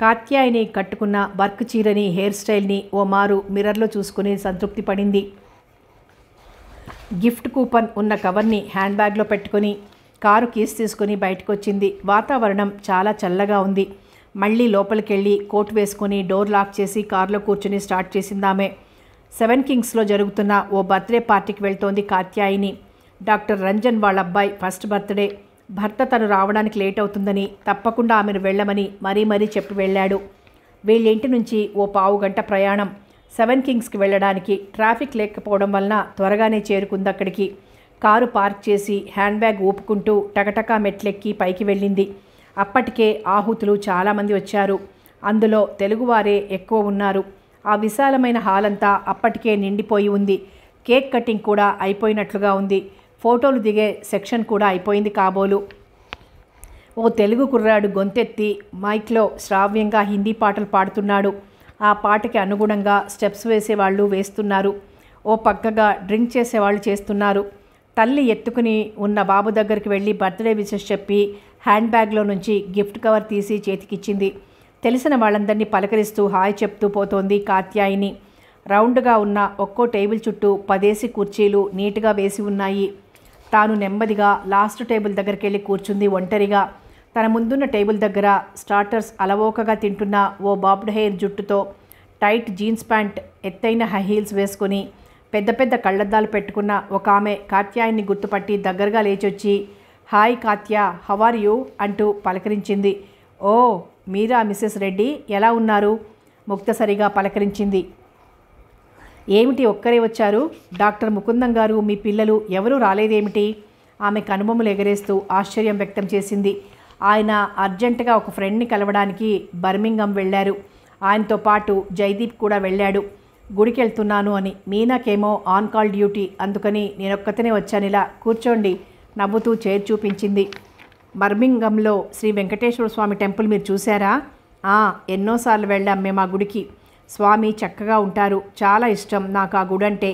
కాత్యాయిని కట్టుకున్న వర్క్ చీరని హెయిర్ స్టైల్ని ఓ మారు మిర్రర్లో చూసుకుని సంతృప్తి పడింది గిఫ్ట్ కూపన్ ఉన్న కవర్ని హ్యాండ్ బ్యాగ్లో పెట్టుకొని కారు కీస్ తీసుకుని బయటకు వచ్చింది వాతావరణం చాలా చల్లగా ఉంది మళ్ళీ లోపలికెళ్ళి కోట్ వేసుకొని డోర్ లాక్ చేసి కారులో కూర్చుని స్టార్ట్ చేసిందామే సెవెన్ కింగ్స్లో జరుగుతున్న ఓ బర్త్డే పార్టీకి వెళ్తోంది కాత్యాయిని డాక్టర్ రంజన్ వాళ్ళ అబ్బాయి ఫస్ట్ బర్త్డే భర్త తను రావడానికి లేట్ అవుతుందని తప్పకుండా ఆమెను వెళ్ళమని మరీ మరీ చెప్పి వెళ్ళాడు వీళ్ళింటి నుంచి ఓ పావు గంట ప్రయాణం సెవెన్ కింగ్స్కి వెళ్ళడానికి ట్రాఫిక్ లేకపోవడం వలన త్వరగానే చేరుకుంది అక్కడికి కారు పార్క్ చేసి హ్యాండ్ బ్యాగ్ ఊపుకుంటూ టకటకా మెట్లెక్కి పైకి వెళ్ళింది అప్పటికే ఆహుతులు చాలామంది వచ్చారు అందులో తెలుగువారే ఎక్కువ ఉన్నారు ఆ విశాలమైన హాల్ అంతా అప్పటికే నిండిపోయి ఉంది కేక్ కటింగ్ కూడా అయిపోయినట్లుగా ఉంది ఫోటోలు దిగే సెక్షన్ కూడా అయిపోయింది కాబోలు ఓ తెలుగు కుర్రాడు గొంతెత్తి మైక్లో శ్రావ్యంగా హిందీ పాటలు పాడుతున్నాడు ఆ పాటకి అనుగుణంగా స్టెప్స్ వేసేవాళ్ళు వేస్తున్నారు ఓ పక్కగా డ్రింక్ చేసేవాళ్ళు చేస్తున్నారు తల్లి ఎత్తుకుని ఉన్న బాబు దగ్గరికి వెళ్ళి బర్త్డే విషెస్ చెప్పి హ్యాండ్ బ్యాగ్లో నుంచి గిఫ్ట్ కవర్ తీసి చేతికిచ్చింది తెలిసిన వాళ్ళందరినీ పలకరిస్తూ హాయ్ చెప్తూ పోతోంది కాత్యాయిని రౌండ్గా ఉన్న ఒక్కో టేబుల్ చుట్టూ పదేసి కుర్చీలు నీట్గా వేసి ఉన్నాయి తాను నెమ్మదిగా లాస్ట్ టేబుల్ దగ్గరికి వెళ్ళి కూర్చుంది ఒంటరిగా తన ముందున్న టేబుల్ దగ్గర స్టార్టర్స్ అలవోకగా తింటున్న ఓ బాబ్డ్ హెయిర్ జుట్టుతో టైట్ జీన్స్ ప్యాంట్ ఎత్తైన హై హీల్స్ వేసుకొని పెద్ద పెద్ద కళ్ళద్దాలు పెట్టుకున్న ఒక ఆమె కాత్యాయిని గుర్తుపట్టి దగ్గరగా లేచొచ్చి హాయ్ కాత్యా హవార్ యూ అంటూ పలకరించింది ఓ మీరా మిస్సెస్ రెడ్డి ఎలా ఉన్నారు ముక్తసరిగా పలకరించింది ఏమిటి ఒక్కరే వచ్చారు డాక్టర్ ముకుందం గారు మీ పిల్లలు ఎవరూ రాలేదేమిటి ఆమె కనుబొమ్మలు ఎగరేస్తూ ఆశ్చర్యం వ్యక్తం చేసింది ఆయన అర్జెంటుగా ఒక ఫ్రెండ్ని కలవడానికి బర్మింగం వెళ్ళారు ఆయనతో పాటు జైదీప్ కూడా వెళ్ళాడు గుడికి వెళ్తున్నాను అని మీనాకేమో ఆన్ కాల్ డ్యూటీ అందుకని నేనొక్కతనే వచ్చాను ఇలా కూర్చోండి నవ్వుతూ చేర్చూపించింది చూపించింది బర్మింగంలో శ్రీ వెంకటేశ్వర స్వామి టెంపుల్ మీరు చూసారా ఎన్నోసార్లు వెళ్ళాం మేము ఆ గుడికి స్వామి చక్కగా ఉంటారు చాలా ఇష్టం నాకు ఆ గుడి అంటే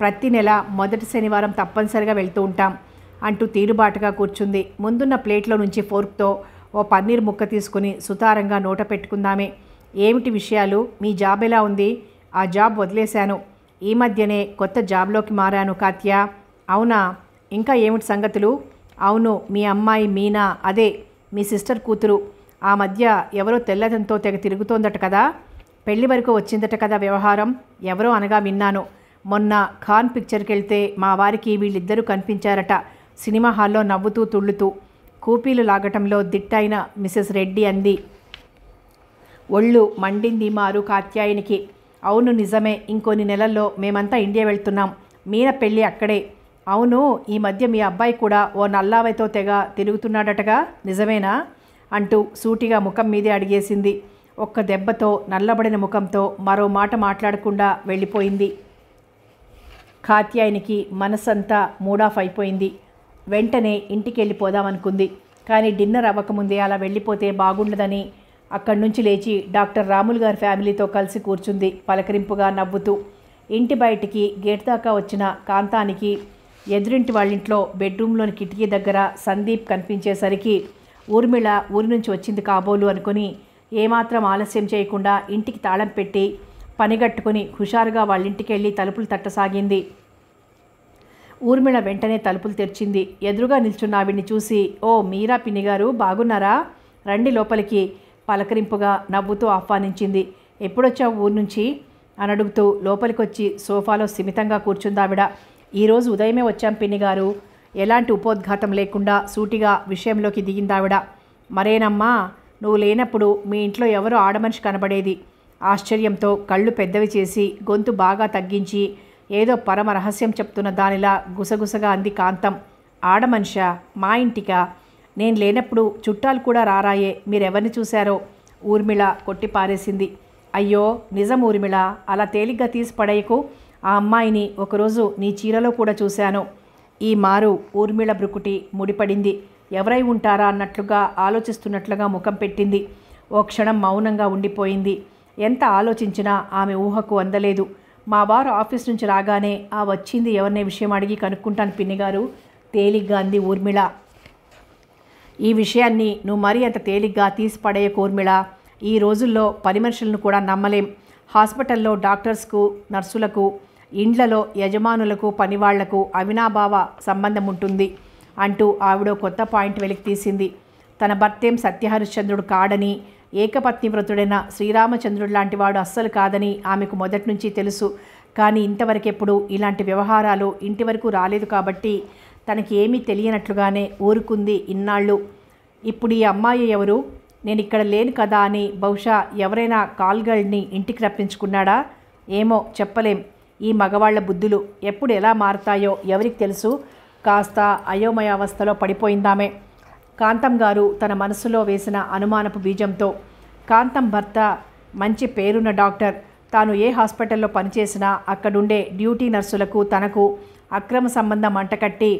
ప్రతి నెల మొదటి శనివారం తప్పనిసరిగా వెళ్తూ ఉంటాం అంటూ తీరుబాటుగా కూర్చుంది ముందున్న ప్లేట్లో నుంచి ఫోర్క్తో ఓ పన్నీర్ ముక్క తీసుకుని సుతారంగా నోట పెట్టుకుందామే ఏమిటి విషయాలు మీ జాబ్ ఎలా ఉంది ఆ జాబ్ వదిలేశాను ఈ మధ్యనే కొత్త జాబ్లోకి మారాను కాత్యా అవునా ఇంకా ఏమిటి సంగతులు అవును మీ అమ్మాయి మీనా అదే మీ సిస్టర్ కూతురు ఆ మధ్య ఎవరో తెల్లదంతో తెగ తిరుగుతోందట కదా పెళ్లి వరకు వచ్చిందట కదా వ్యవహారం ఎవరో అనగా విన్నాను మొన్న ఖాన్ పిక్చర్కి వెళ్తే మా వారికి వీళ్ళిద్దరూ కనిపించారట సినిమా హాల్లో నవ్వుతూ తుళ్ళుతూ కూపీలు లాగటంలో దిట్టైన మిసెస్ రెడ్డి అంది ఒళ్ళు మండింది మారు కాత్యాయనికి అవును నిజమే ఇంకొన్ని నెలల్లో మేమంతా ఇండియా వెళ్తున్నాం మీన పెళ్ళి అక్కడే అవును ఈ మధ్య మీ అబ్బాయి కూడా ఓ నల్లావైతో తెగ తిరుగుతున్నాడటగా నిజమేనా అంటూ సూటిగా ముఖం మీదే అడిగేసింది ఒక్క దెబ్బతో నల్లబడిన ముఖంతో మరో మాట మాట్లాడకుండా వెళ్ళిపోయింది కాత్యాయనికి మనసంతా మూడాఫ్ అయిపోయింది వెంటనే ఇంటికి వెళ్ళిపోదామనుకుంది కానీ డిన్నర్ అవ్వకముందే అలా వెళ్ళిపోతే బాగుండదని అక్కడి నుంచి లేచి డాక్టర్ రాములు గారి ఫ్యామిలీతో కలిసి కూర్చుంది పలకరింపుగా నవ్వుతూ ఇంటి బయటికి గేట్ దాకా వచ్చిన కాంతానికి ఎదురింటి వాళ్ళింట్లో బెడ్రూమ్లోని కిటికీ దగ్గర సందీప్ కనిపించేసరికి ఊర్మిళ ఊరి నుంచి వచ్చింది కాబోలు అనుకుని ఏమాత్రం ఆలస్యం చేయకుండా ఇంటికి తాళం పెట్టి పనిగట్టుకుని హుషారుగా వాళ్ళింటికి వెళ్ళి తలుపులు తట్టసాగింది ఊర్మిళ వెంటనే తలుపులు తెరిచింది ఎదురుగా నిల్చున్న ఆవిడ్ని చూసి ఓ మీరా పిన్నిగారు బాగున్నారా రండి లోపలికి పలకరింపుగా నవ్వుతూ ఆహ్వానించింది ఎప్పుడొచ్చావు ఊరు నుంచి అని అడుగుతూ లోపలికొచ్చి సోఫాలో సిమితంగా కూర్చుందావిడ ఈరోజు ఉదయమే వచ్చాం పిన్ని గారు ఎలాంటి ఉపోద్ఘాతం లేకుండా సూటిగా విషయంలోకి దిగిందావిడ మరేనమ్మా నువ్వు లేనప్పుడు మీ ఇంట్లో ఎవరు ఆడమనిషి కనబడేది ఆశ్చర్యంతో కళ్ళు పెద్దవి చేసి గొంతు బాగా తగ్గించి ఏదో పరమ రహస్యం చెప్తున్న దానిలా గుసగుసగా అంది కాంతం ఆడమనిష మా ఇంటికా నేను లేనప్పుడు చుట్టాలు కూడా రారాయే మీరెవరిని చూశారో ఊర్మిళ కొట్టి పారేసింది అయ్యో నిజం ఊర్మిళ అలా తేలిగ్గా తీసి పడేయకు ఆ అమ్మాయిని ఒకరోజు నీ చీరలో కూడా చూశాను ఈ మారు ఊర్మిళ బ్రుకుటి ముడిపడింది ఎవరై ఉంటారా అన్నట్లుగా ఆలోచిస్తున్నట్లుగా ముఖం పెట్టింది ఓ క్షణం మౌనంగా ఉండిపోయింది ఎంత ఆలోచించినా ఆమె ఊహకు అందలేదు మా వారు ఆఫీస్ నుంచి రాగానే ఆ వచ్చింది ఎవరినే విషయం అడిగి కనుక్కుంటాను పిన్నిగారు తేలిగ్గా అంది ఊర్మిళ ఈ విషయాన్ని నువ్వు మరీ అంత తేలిగ్గా పడేయ ఊర్మిళ ఈ రోజుల్లో పని మనుషులను కూడా నమ్మలేం హాస్పిటల్లో డాక్టర్స్కు నర్సులకు ఇండ్లలో యజమానులకు పనివాళ్లకు అవినాభావ సంబంధం ఉంటుంది అంటూ ఆవిడ కొత్త పాయింట్ వెలికి తీసింది తన భర్తేం సత్యహరిశ్చంద్రుడు కాడని ఏకపత్ని వ్రతుడైన శ్రీరామచంద్రుడు లాంటి వాడు అస్సలు కాదని ఆమెకు మొదటి నుంచి తెలుసు కానీ ఇంతవరకెప్పుడు ఇలాంటి వ్యవహారాలు ఇంటి వరకు రాలేదు కాబట్టి తనకి ఏమీ తెలియనట్లుగానే ఊరుకుంది ఇన్నాళ్ళు ఇప్పుడు ఈ అమ్మాయి ఎవరు నేను ఇక్కడ లేను కదా అని బహుశా ఎవరైనా కాల్గల్ని ఇంటికి రప్పించుకున్నాడా ఏమో చెప్పలేం ఈ మగవాళ్ల బుద్ధులు ఎప్పుడు ఎలా మారుతాయో ఎవరికి తెలుసు కాస్త అయోమయ అవస్థలో పడిపోయిందామే కాంతం గారు తన మనసులో వేసిన అనుమానపు బీజంతో కాంతం భర్త మంచి పేరున్న డాక్టర్ తాను ఏ హాస్పిటల్లో పనిచేసినా అక్కడుండే డ్యూటీ నర్సులకు తనకు అక్రమ సంబంధం అంటకట్టి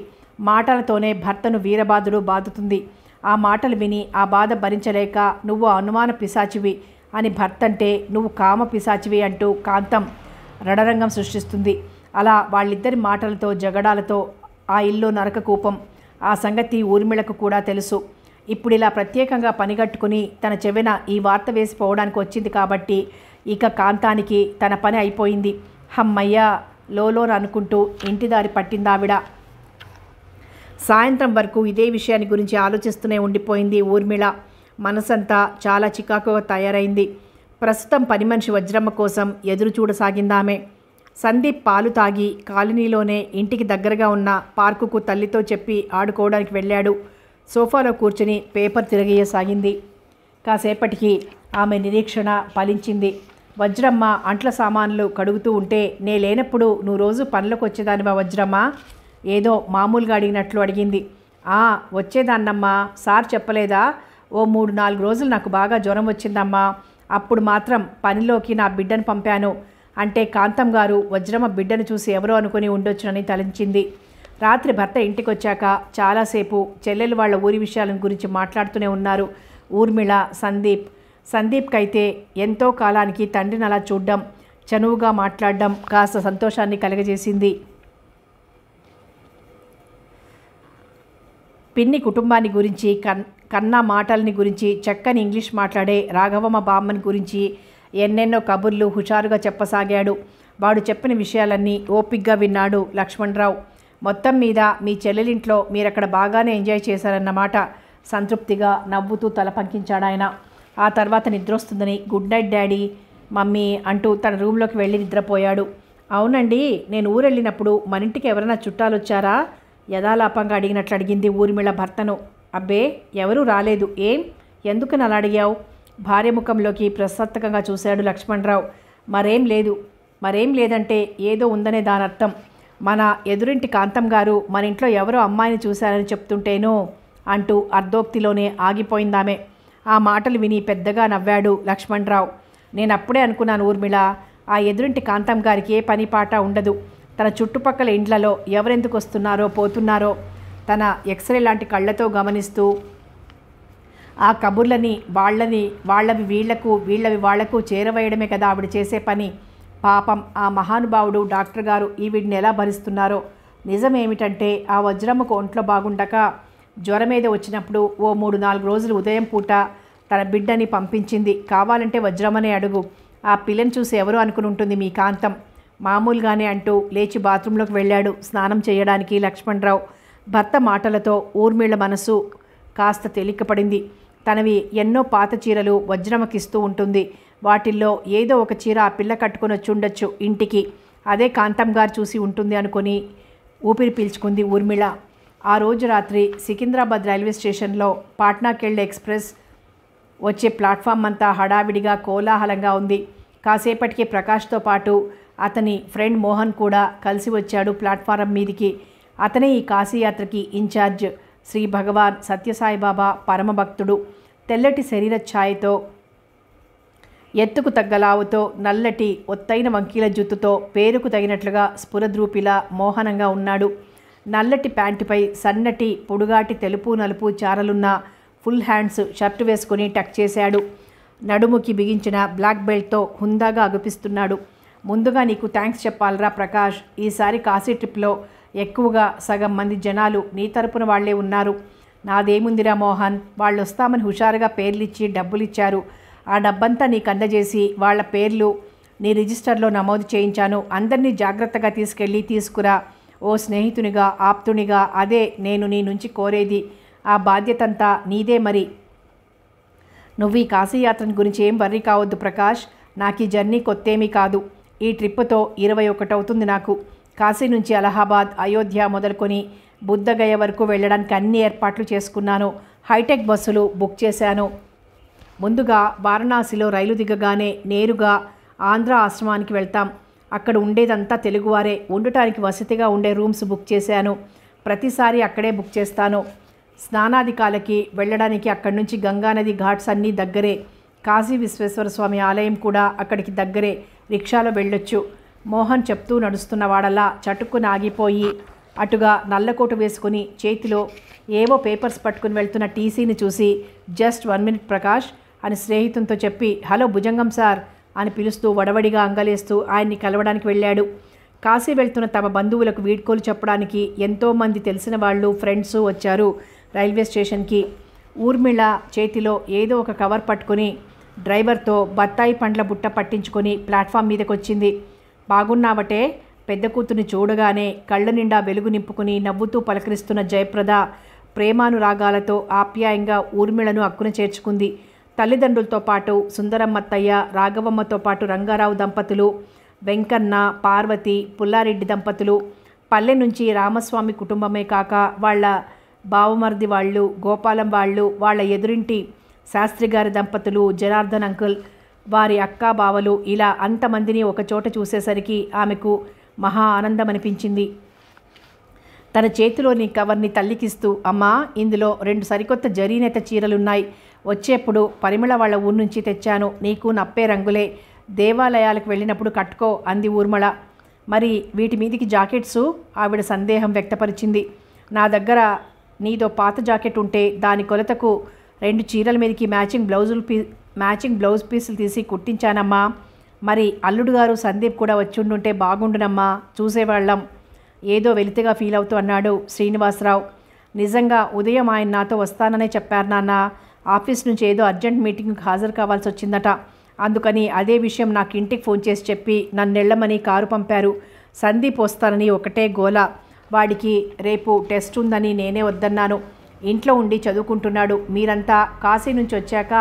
మాటలతోనే భర్తను వీరబాధుడు బాధుతుంది ఆ మాటలు విని ఆ బాధ భరించలేక నువ్వు అనుమాన పిశాచివి అని భర్తంటే నువ్వు కామ పిశాచివి అంటూ కాంతం రణరంగం సృష్టిస్తుంది అలా వాళ్ళిద్దరి మాటలతో జగడాలతో ఆ ఇల్లు నరకకూపం ఆ సంగతి ఊర్మిళకు కూడా తెలుసు ఇప్పుడు ఇలా ప్రత్యేకంగా పనిగట్టుకుని తన చెవిన ఈ వార్త వేసిపోవడానికి వచ్చింది కాబట్టి ఇక కాంతానికి తన పని అయిపోయింది హమ్మయ్య లోలోన అనుకుంటూ ఇంటిదారి పట్టిందావిడ సాయంత్రం వరకు ఇదే విషయాన్ని గురించి ఆలోచిస్తూనే ఉండిపోయింది ఊర్మిళ మనసంతా చాలా చికాకుగా తయారైంది ప్రస్తుతం పని మనిషి వజ్రమ్మ కోసం ఎదురు చూడసాగిందామె సందీప్ పాలు తాగి కాలనీలోనే ఇంటికి దగ్గరగా ఉన్న పార్కుకు తల్లితో చెప్పి ఆడుకోవడానికి వెళ్ళాడు సోఫాలో కూర్చుని పేపర్ తిరగేయసాగింది కాసేపటికి ఆమె నిరీక్షణ ఫలించింది వజ్రమ్మ అంట్ల సామాన్లు కడుగుతూ ఉంటే నే లేనప్పుడు నువ్వు రోజు పనులకు వచ్చేదానివా వజ్రమ్మ ఏదో మామూలుగా అడిగినట్లు అడిగింది ఆ వచ్చేదాన్నమ్మా సార్ చెప్పలేదా ఓ మూడు నాలుగు రోజులు నాకు బాగా జ్వరం వచ్చిందమ్మా అప్పుడు మాత్రం పనిలోకి నా బిడ్డను పంపాను అంటే కాంతం గారు వజ్రమ బిడ్డను చూసి ఎవరో అనుకుని ఉండొచ్చునని తలంచింది రాత్రి భర్త ఇంటికొచ్చాక చాలాసేపు చెల్లెలు వాళ్ళ ఊరి విషయాల గురించి మాట్లాడుతూనే ఉన్నారు ఊర్మిళ సందీప్ సందీప్కైతే ఎంతో కాలానికి తండ్రిని అలా చూడడం చనువుగా మాట్లాడడం కాస్త సంతోషాన్ని కలగజేసింది పిన్ని కుటుంబాన్ని గురించి కన్ కన్న మాటల్ని గురించి చక్కని ఇంగ్లీష్ మాట్లాడే రాఘవమ్మ బామ్మని గురించి ఎన్నెన్నో కబుర్లు హుషారుగా చెప్పసాగాడు వాడు చెప్పిన విషయాలన్నీ ఓపిగ్గా విన్నాడు లక్ష్మణరావు మొత్తం మీద మీ చెల్లెలింట్లో మీరక్కడ బాగానే ఎంజాయ్ చేశారన్నమాట సంతృప్తిగా నవ్వుతూ తల పంకించాడాయన ఆ తర్వాత నిద్రొస్తుందని గుడ్ నైట్ డాడీ మమ్మీ అంటూ తన రూమ్లోకి వెళ్ళి నిద్రపోయాడు అవునండి నేను ఊరెళ్ళినప్పుడు మనింటికి ఎవరైనా చుట్టాలు వచ్చారా యథాలాపంగా అడిగినట్లు అడిగింది ఊర్మిళ భర్తను అబ్బే ఎవరూ రాలేదు ఏం ఎందుకు నన్ను అడిగావు భార్య ముఖంలోకి ప్రసత్తకంగా చూశాడు లక్ష్మణరావు మరేం లేదు మరేం లేదంటే ఏదో ఉందనే దాని అర్థం మన ఎదురింటి కాంతం గారు మన ఇంట్లో ఎవరో అమ్మాయిని చూశారని చెప్తుంటేనో అంటూ అర్ధోక్తిలోనే ఆగిపోయిందామె ఆ మాటలు విని పెద్దగా నవ్వాడు లక్ష్మణరావు నేను అప్పుడే అనుకున్నాను ఊర్మిళ ఆ ఎదురింటి కాంతం గారికి ఏ పని పాట ఉండదు తన చుట్టుపక్కల ఇండ్లలో ఎవరెందుకు వస్తున్నారో పోతున్నారో తన ఎక్స్రే లాంటి కళ్ళతో గమనిస్తూ ఆ కబుర్లని వాళ్ళని వాళ్ళవి వీళ్లకు వీళ్ళవి వాళ్లకు చేరవేయడమే కదా ఆవిడ చేసే పని పాపం ఆ మహానుభావుడు డాక్టర్ గారు ఈవిడిని ఎలా భరిస్తున్నారో నిజమేమిటంటే ఆ వజ్రమ్మకు ఒంట్లో బాగుండక మీద వచ్చినప్పుడు ఓ మూడు నాలుగు రోజులు ఉదయం పూట తన బిడ్డని పంపించింది కావాలంటే వజ్రమనే అడుగు ఆ పిల్లని చూసి ఎవరు అనుకుని ఉంటుంది మీ కాంతం మామూలుగానే అంటూ లేచి బాత్రూంలోకి వెళ్ళాడు స్నానం చేయడానికి లక్ష్మణరావు భర్త మాటలతో ఊర్మిళ మనసు కాస్త తేలికపడింది తనవి ఎన్నో పాత చీరలు వజ్రమకిస్తూ ఉంటుంది వాటిల్లో ఏదో ఒక చీర ఆ పిల్ల కట్టుకుని వచ్చుండొచ్చు ఇంటికి అదే కాంతం గారు చూసి ఉంటుంది అనుకుని ఊపిరి పీల్చుకుంది ఊర్మిళ ఆ రోజు రాత్రి సికింద్రాబాద్ రైల్వే స్టేషన్లో పాట్నాకెళ్ళ ఎక్స్ప్రెస్ వచ్చే ప్లాట్ఫామ్ అంతా హడావిడిగా కోలాహలంగా ఉంది కాసేపటికి ప్రకాష్తో పాటు అతని ఫ్రెండ్ మోహన్ కూడా కలిసి వచ్చాడు ప్లాట్ఫారం మీదికి అతనే ఈ కాశీయాత్రకి ఇన్ఛార్జ్ శ్రీ భగవాన్ సత్యసాయిబాబా పరమభక్తుడు తెల్లటి శరీర ఛాయతో ఎత్తుకు తగ్గ లావుతో నల్లటి ఒత్తైన వంకీల జుత్తుతో పేరుకు తగినట్లుగా స్ఫురద్రూపిలా మోహనంగా ఉన్నాడు నల్లటి ప్యాంటుపై సన్నటి పొడుగాటి తెలుపు నలుపు చారలున్న ఫుల్ హ్యాండ్స్ షర్ట్ వేసుకుని టక్ చేశాడు నడుముకి బిగించిన బ్లాక్ బెల్ట్తో హుందాగా అగుపిస్తున్నాడు ముందుగా నీకు థ్యాంక్స్ చెప్పాలరా ప్రకాష్ ఈసారి కాశీ ట్రిప్లో ఎక్కువగా సగం మంది జనాలు నీ తరపున వాళ్లే ఉన్నారు నాదేముందిరా మోహన్ వాళ్ళు వస్తామని హుషారుగా పేర్లిచ్చి డబ్బులిచ్చారు ఆ డబ్బంతా నీకు అందజేసి వాళ్ళ పేర్లు నీ రిజిస్టర్లో నమోదు చేయించాను అందరినీ జాగ్రత్తగా తీసుకెళ్ళి తీసుకురా ఓ స్నేహితునిగా ఆప్తునిగా అదే నేను నీ నుంచి కోరేది ఆ బాధ్యతంతా నీదే మరి నువ్వు ఈ కాశీయాత్రను గురించి ఏం వర్రీ కావద్దు ప్రకాష్ నాకు ఈ జర్నీ కొత్తేమీ కాదు ఈ ట్రిప్తో ఇరవై ఒకటి అవుతుంది నాకు కాశీ నుంచి అలహాబాద్ అయోధ్య మొదలుకొని బుద్ధగయ వరకు వెళ్ళడానికి అన్ని ఏర్పాట్లు చేసుకున్నాను హైటెక్ బస్సులు బుక్ చేశాను ముందుగా వారణాసిలో రైలు దిగగానే నేరుగా ఆంధ్ర ఆశ్రమానికి వెళ్తాం అక్కడ ఉండేదంతా తెలుగువారే ఉండటానికి వసతిగా ఉండే రూమ్స్ బుక్ చేశాను ప్రతిసారి అక్కడే బుక్ చేస్తాను స్నానాధికాలకి వెళ్ళడానికి అక్కడి నుంచి గంగానది ఘాట్స్ అన్నీ దగ్గరే కాశీ విశ్వేశ్వర స్వామి ఆలయం కూడా అక్కడికి దగ్గరే రిక్షాలో వెళ్ళొచ్చు మోహన్ చెప్తూ వాడలా చటుక్కు ఆగిపోయి అటుగా నల్లకోటు వేసుకుని చేతిలో ఏవో పేపర్స్ పట్టుకుని వెళ్తున్న టీసీని చూసి జస్ట్ వన్ మినిట్ ప్రకాష్ అని స్నేహితునితో చెప్పి హలో భుజంగం సార్ అని పిలుస్తూ వడవడిగా అంగలేస్తూ ఆయన్ని కలవడానికి వెళ్ళాడు కాశీ వెళ్తున్న తమ బంధువులకు వీడ్కోలు చెప్పడానికి ఎంతోమంది తెలిసిన వాళ్ళు ఫ్రెండ్స్ వచ్చారు రైల్వే స్టేషన్కి ఊర్మిళ చేతిలో ఏదో ఒక కవర్ పట్టుకుని డ్రైవర్తో బత్తాయి పండ్ల బుట్ట పట్టించుకొని ప్లాట్ఫామ్ మీదకొచ్చింది బాగున్నావటే పెద్ద కూతుని చూడగానే కళ్ళ నిండా వెలుగు నింపుకుని నవ్వుతూ పలకరిస్తున్న జయప్రద ప్రేమానురాగాలతో ఆప్యాయంగా ఊర్మిళను అక్కున చేర్చుకుంది తల్లిదండ్రులతో పాటు సుందరమ్మత్తయ్య రాఘవమ్మతో పాటు రంగారావు దంపతులు వెంకన్న పార్వతి పుల్లారెడ్డి దంపతులు పల్లె నుంచి రామస్వామి కుటుంబమే కాక వాళ్ళ బావమర్ది వాళ్ళు గోపాలం వాళ్ళు వాళ్ళ ఎదురింటి శాస్త్రి గారి దంపతులు జనార్దన్ అంకుల్ వారి అక్క బావలు ఇలా అంతమందిని ఒకచోట చూసేసరికి ఆమెకు మహా ఆనందం అనిపించింది తన చేతిలోని కవర్ని తల్లికిస్తూ అమ్మా ఇందులో రెండు సరికొత్త జరీనేత చీరలున్నాయి వచ్చేప్పుడు పరిమళ వాళ్ళ ఊరు నుంచి తెచ్చాను నీకు నప్పే రంగులే దేవాలయాలకు వెళ్ళినప్పుడు కట్టుకో అంది ఊర్మళ మరి వీటి మీదికి జాకెట్సు ఆవిడ సందేహం వ్యక్తపరిచింది నా దగ్గర నీదో పాత జాకెట్ ఉంటే దాని కొలతకు రెండు చీరల మీదకి మ్యాచింగ్ బ్లౌజులు పీ మ్యాచింగ్ బ్లౌజ్ పీసులు తీసి కుట్టించానమ్మా మరి అల్లుడు గారు సందీప్ కూడా ఉండుంటే బాగుండునమ్మా చూసేవాళ్ళం ఏదో వెలితిగా ఫీల్ అవుతూ అన్నాడు శ్రీనివాసరావు నిజంగా ఉదయం ఆయన నాతో వస్తాననే చెప్పారు నాన్న ఆఫీస్ నుంచి ఏదో అర్జెంట్ మీటింగ్కి హాజరు కావాల్సి వచ్చిందట అందుకని అదే విషయం నాకు ఇంటికి ఫోన్ చేసి చెప్పి నన్నెళ్ళమని కారు పంపారు సందీప్ వస్తానని ఒకటే గోల వాడికి రేపు టెస్ట్ ఉందని నేనే వద్దన్నాను ఇంట్లో ఉండి చదువుకుంటున్నాడు మీరంతా కాశీ నుంచి వచ్చాక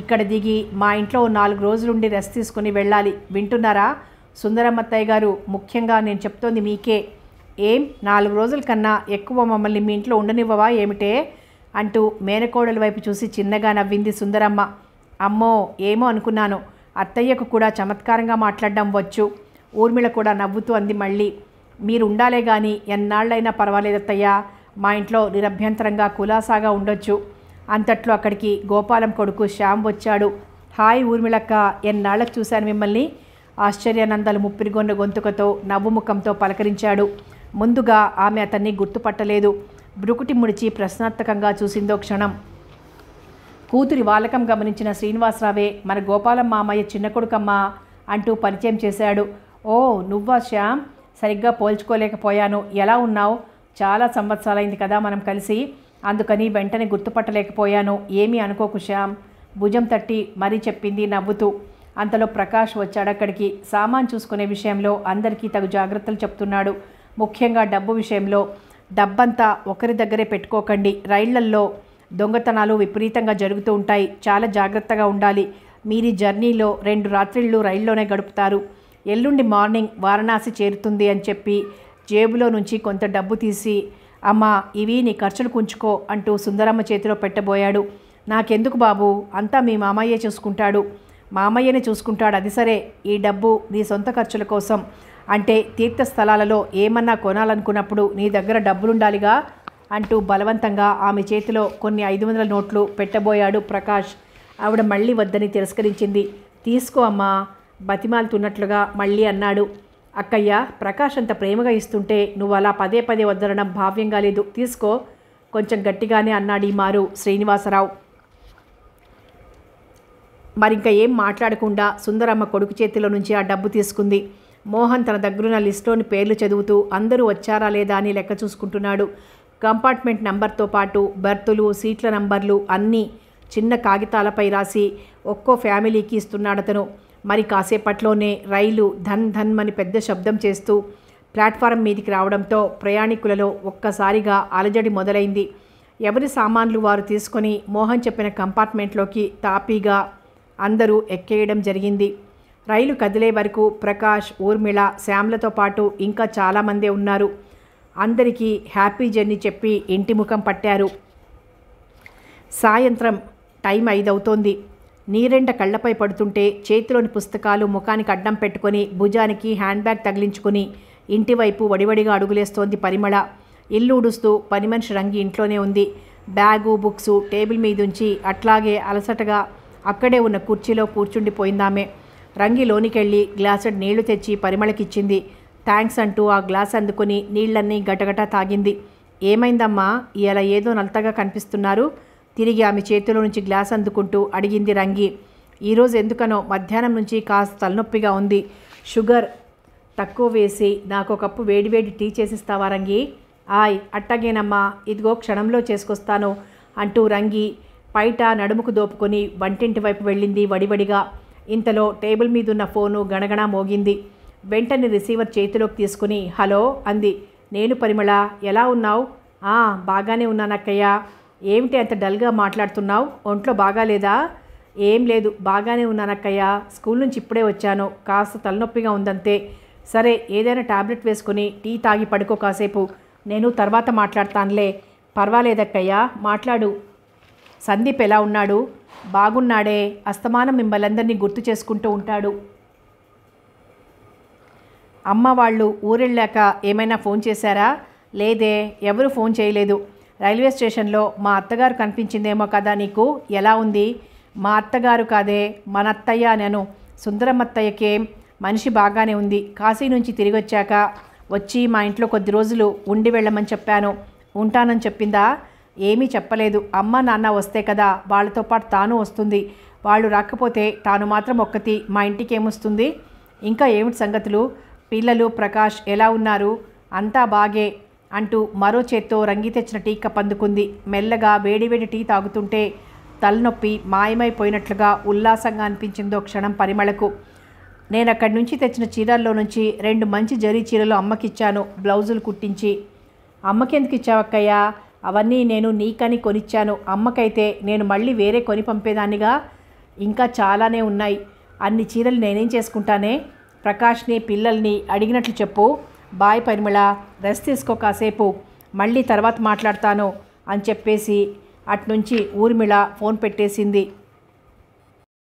ఇక్కడ దిగి మా ఇంట్లో నాలుగు రోజులుండి రెస్ట్ తీసుకుని వెళ్ళాలి వింటున్నారా సుందరమ్మత్తయ్య గారు ముఖ్యంగా నేను చెప్తోంది మీకే ఏం నాలుగు రోజుల కన్నా ఎక్కువ మమ్మల్ని మీ ఇంట్లో ఉండనివ్వవా ఏమిటే అంటూ మేనకోడల వైపు చూసి చిన్నగా నవ్వింది సుందరమ్మ అమ్మో ఏమో అనుకున్నాను అత్తయ్యకు కూడా చమత్కారంగా మాట్లాడడం వచ్చు ఊర్మిళ కూడా నవ్వుతూ అంది మళ్ళీ మీరు ఉండాలే కానీ ఎన్నాళ్ళైనా పర్వాలేదు అత్తయ్యా మా ఇంట్లో నిరభ్యంతరంగా కులాసాగా ఉండొచ్చు అంతట్లో అక్కడికి గోపాలం కొడుకు శ్యామ్ వచ్చాడు హాయ్ ఊర్మిళక్క ఎన్నాళ్ళకు చూశాను మిమ్మల్ని ఆశ్చర్యానందాలు ముప్పిరిగొన్న గొంతుకతో నవ్వుముఖంతో పలకరించాడు ముందుగా ఆమె అతన్ని గుర్తుపట్టలేదు బ్రుకుటి ముడిచి ప్రశ్నార్థకంగా చూసిందో క్షణం కూతురి వాలకం గమనించిన శ్రీనివాసరావే మన గోపాలం మామయ్య చిన్న కొడుకమ్మ అంటూ పరిచయం చేశాడు ఓ నువ్వా శ్యామ్ సరిగ్గా పోల్చుకోలేకపోయాను ఎలా ఉన్నావు చాలా సంవత్సరాలైంది కదా మనం కలిసి అందుకని వెంటనే గుర్తుపట్టలేకపోయాను ఏమీ అనుకోకు శ్యామ్ భుజం తట్టి మరీ చెప్పింది నవ్వుతూ అంతలో ప్రకాష్ వచ్చాడు అక్కడికి సామాన్ చూసుకునే విషయంలో అందరికీ తగు జాగ్రత్తలు చెప్తున్నాడు ముఖ్యంగా డబ్బు విషయంలో డబ్బంతా ఒకరి దగ్గరే పెట్టుకోకండి రైళ్లల్లో దొంగతనాలు విపరీతంగా జరుగుతూ ఉంటాయి చాలా జాగ్రత్తగా ఉండాలి మీరు జర్నీలో రెండు రాత్రిళ్ళు రైల్లోనే గడుపుతారు ఎల్లుండి మార్నింగ్ వారణాసి చేరుతుంది అని చెప్పి జేబులో నుంచి కొంత డబ్బు తీసి అమ్మా ఇవి నీ ఖర్చులు కుంచుకో అంటూ సుందరమ్మ చేతిలో పెట్టబోయాడు నాకెందుకు బాబు అంతా మీ మామయ్యే చూసుకుంటాడు మామయ్యని చూసుకుంటాడు అది సరే ఈ డబ్బు నీ సొంత ఖర్చుల కోసం అంటే తీర్థస్థలాలలో ఏమన్నా కొనాలనుకున్నప్పుడు నీ దగ్గర డబ్బులుండాలిగా అంటూ బలవంతంగా ఆమె చేతిలో కొన్ని ఐదు వందల నోట్లు పెట్టబోయాడు ప్రకాష్ ఆవిడ మళ్ళీ వద్దని తిరస్కరించింది తీసుకో అమ్మా బతిమాలుతున్నట్లుగా మళ్ళీ అన్నాడు అక్కయ్య ప్రకాష్ అంత ప్రేమగా ఇస్తుంటే నువ్వు అలా పదే పదే వద్దనడం భావ్యంగా లేదు తీసుకో కొంచెం గట్టిగానే అన్నాడు ఈ మారు శ్రీనివాసరావు మరింకా ఏం మాట్లాడకుండా సుందరమ్మ కొడుకు చేతిలో నుంచి ఆ డబ్బు తీసుకుంది మోహన్ తన దగ్గరున్న లిస్టులోని పేర్లు చదువుతూ అందరూ వచ్చారా లేదా అని లెక్క చూసుకుంటున్నాడు కంపార్ట్మెంట్ నంబర్తో పాటు బెర్తులు సీట్ల నంబర్లు అన్నీ చిన్న కాగితాలపై రాసి ఒక్కో ఫ్యామిలీకి ఇస్తున్నాడు అతను మరి కాసేపట్లోనే రైలు ధన్ ధన్ అని పెద్ద శబ్దం చేస్తూ ప్లాట్ఫారం మీదికి రావడంతో ప్రయాణికులలో ఒక్కసారిగా అలజడి మొదలైంది ఎవరి సామాన్లు వారు తీసుకొని మోహన్ చెప్పిన కంపార్ట్మెంట్లోకి తాపీగా అందరూ ఎక్కేయడం జరిగింది రైలు కదిలే వరకు ప్రకాష్ ఊర్మిళ శ్యామ్లతో పాటు ఇంకా చాలామందే ఉన్నారు అందరికీ హ్యాపీ జర్నీ చెప్పి ఇంటి ముఖం పట్టారు సాయంత్రం టైం ఐదవుతోంది నీరెండ కళ్లపై పడుతుంటే చేతిలోని పుస్తకాలు ముఖానికి అడ్డం పెట్టుకొని భుజానికి హ్యాండ్ బ్యాగ్ తగిలించుకుని ఇంటివైపు వడివడిగా అడుగులేస్తోంది పరిమళ ఇల్లు ఉడుస్తూ పని మనిషి రంగి ఇంట్లోనే ఉంది బ్యాగు బుక్స్ టేబుల్ మీదుంచి అట్లాగే అలసటగా అక్కడే ఉన్న కుర్చీలో కూర్చుండిపోయిందామె రంగి లోనికెళ్ళి గ్లాస్ నీళ్లు తెచ్చి పరిమళకిచ్చింది థ్యాంక్స్ అంటూ ఆ గ్లాస్ అందుకుని నీళ్లన్నీ గటగటా తాగింది ఏమైందమ్మా ఇలా ఏదో నల్తగా కనిపిస్తున్నారు తిరిగి ఆమె చేతిలో నుంచి గ్లాస్ అందుకుంటూ అడిగింది రంగి ఈరోజు ఎందుకనో మధ్యాహ్నం నుంచి కాస్త తలనొప్పిగా ఉంది షుగర్ తక్కువ వేసి నాకు ఒక కప్పు వేడివేడి టీ చేసిస్తావా రంగి ఆయ్ అట్టగేనమ్మా ఇదిగో క్షణంలో చేసుకొస్తాను అంటూ రంగి పైట నడుముకు దోపుకొని వంటింటి వైపు వెళ్ళింది వడివడిగా ఇంతలో టేబుల్ మీదున్న ఫోను గణగణ మోగింది వెంటనే రిసీవర్ చేతిలోకి తీసుకుని హలో అంది నేను పరిమళ ఎలా ఉన్నావు బాగానే ఉన్నానక్కయ్యా ఏమిటి అంత డల్గా మాట్లాడుతున్నావు ఒంట్లో బాగాలేదా ఏం లేదు బాగానే ఉన్నానక్కయ్య స్కూల్ నుంచి ఇప్పుడే వచ్చాను కాస్త తలనొప్పిగా ఉందంతే సరే ఏదైనా టాబ్లెట్ వేసుకుని టీ తాగి పడుకో కాసేపు నేను తర్వాత మాట్లాడతానులే పర్వాలేదక్కయ్యా మాట్లాడు సందీప్ ఎలా ఉన్నాడు బాగున్నాడే అస్తమానం మిమ్మల్ందరినీ గుర్తు చేసుకుంటూ ఉంటాడు అమ్మ వాళ్ళు ఊరెళ్ళాక ఏమైనా ఫోన్ చేశారా లేదే ఎవరు ఫోన్ చేయలేదు రైల్వే స్టేషన్లో మా అత్తగారు కనిపించిందేమో కదా నీకు ఎలా ఉంది మా అత్తగారు కాదే మన అత్తయ్య నేను సుందరమత్తయ్యకే మనిషి బాగానే ఉంది కాశీ నుంచి తిరిగి వచ్చాక వచ్చి మా ఇంట్లో కొద్ది రోజులు ఉండి వెళ్ళమని చెప్పాను ఉంటానని చెప్పిందా ఏమీ చెప్పలేదు అమ్మ నాన్న వస్తే కదా వాళ్ళతో పాటు తాను వస్తుంది వాళ్ళు రాకపోతే తాను మాత్రం ఒక్కతి మా ఇంటికి ఏమొస్తుంది ఇంకా ఏమిటి సంగతులు పిల్లలు ప్రకాష్ ఎలా ఉన్నారు అంతా బాగే అంటూ మరో చేత్తో రంగి తెచ్చిన టీకా పందుకుంది మెల్లగా వేడివేడి టీ తాగుతుంటే తలనొప్పి మాయమైపోయినట్లుగా ఉల్లాసంగా అనిపించిందో క్షణం పరిమళకు నేను అక్కడి నుంచి తెచ్చిన చీరల్లో నుంచి రెండు మంచి జరీ చీరలు అమ్మకిచ్చాను బ్లౌజులు కుట్టించి అమ్మకెందుకు ఇచ్చావక్కయ్యా అవన్నీ నేను నీకని కొనిచ్చాను అమ్మకైతే నేను మళ్ళీ వేరే కొని పంపేదానిగా ఇంకా చాలానే ఉన్నాయి అన్ని చీరలు నేనేం చేసుకుంటానే ప్రకాష్ని పిల్లల్ని అడిగినట్లు చెప్పు బాయ్ పరిమళ రెస్ట్ తీసుకో కాసేపు మళ్ళీ తర్వాత మాట్లాడతాను అని చెప్పేసి అట్నుంచి ఊర్మిళ ఫోన్ పెట్టేసింది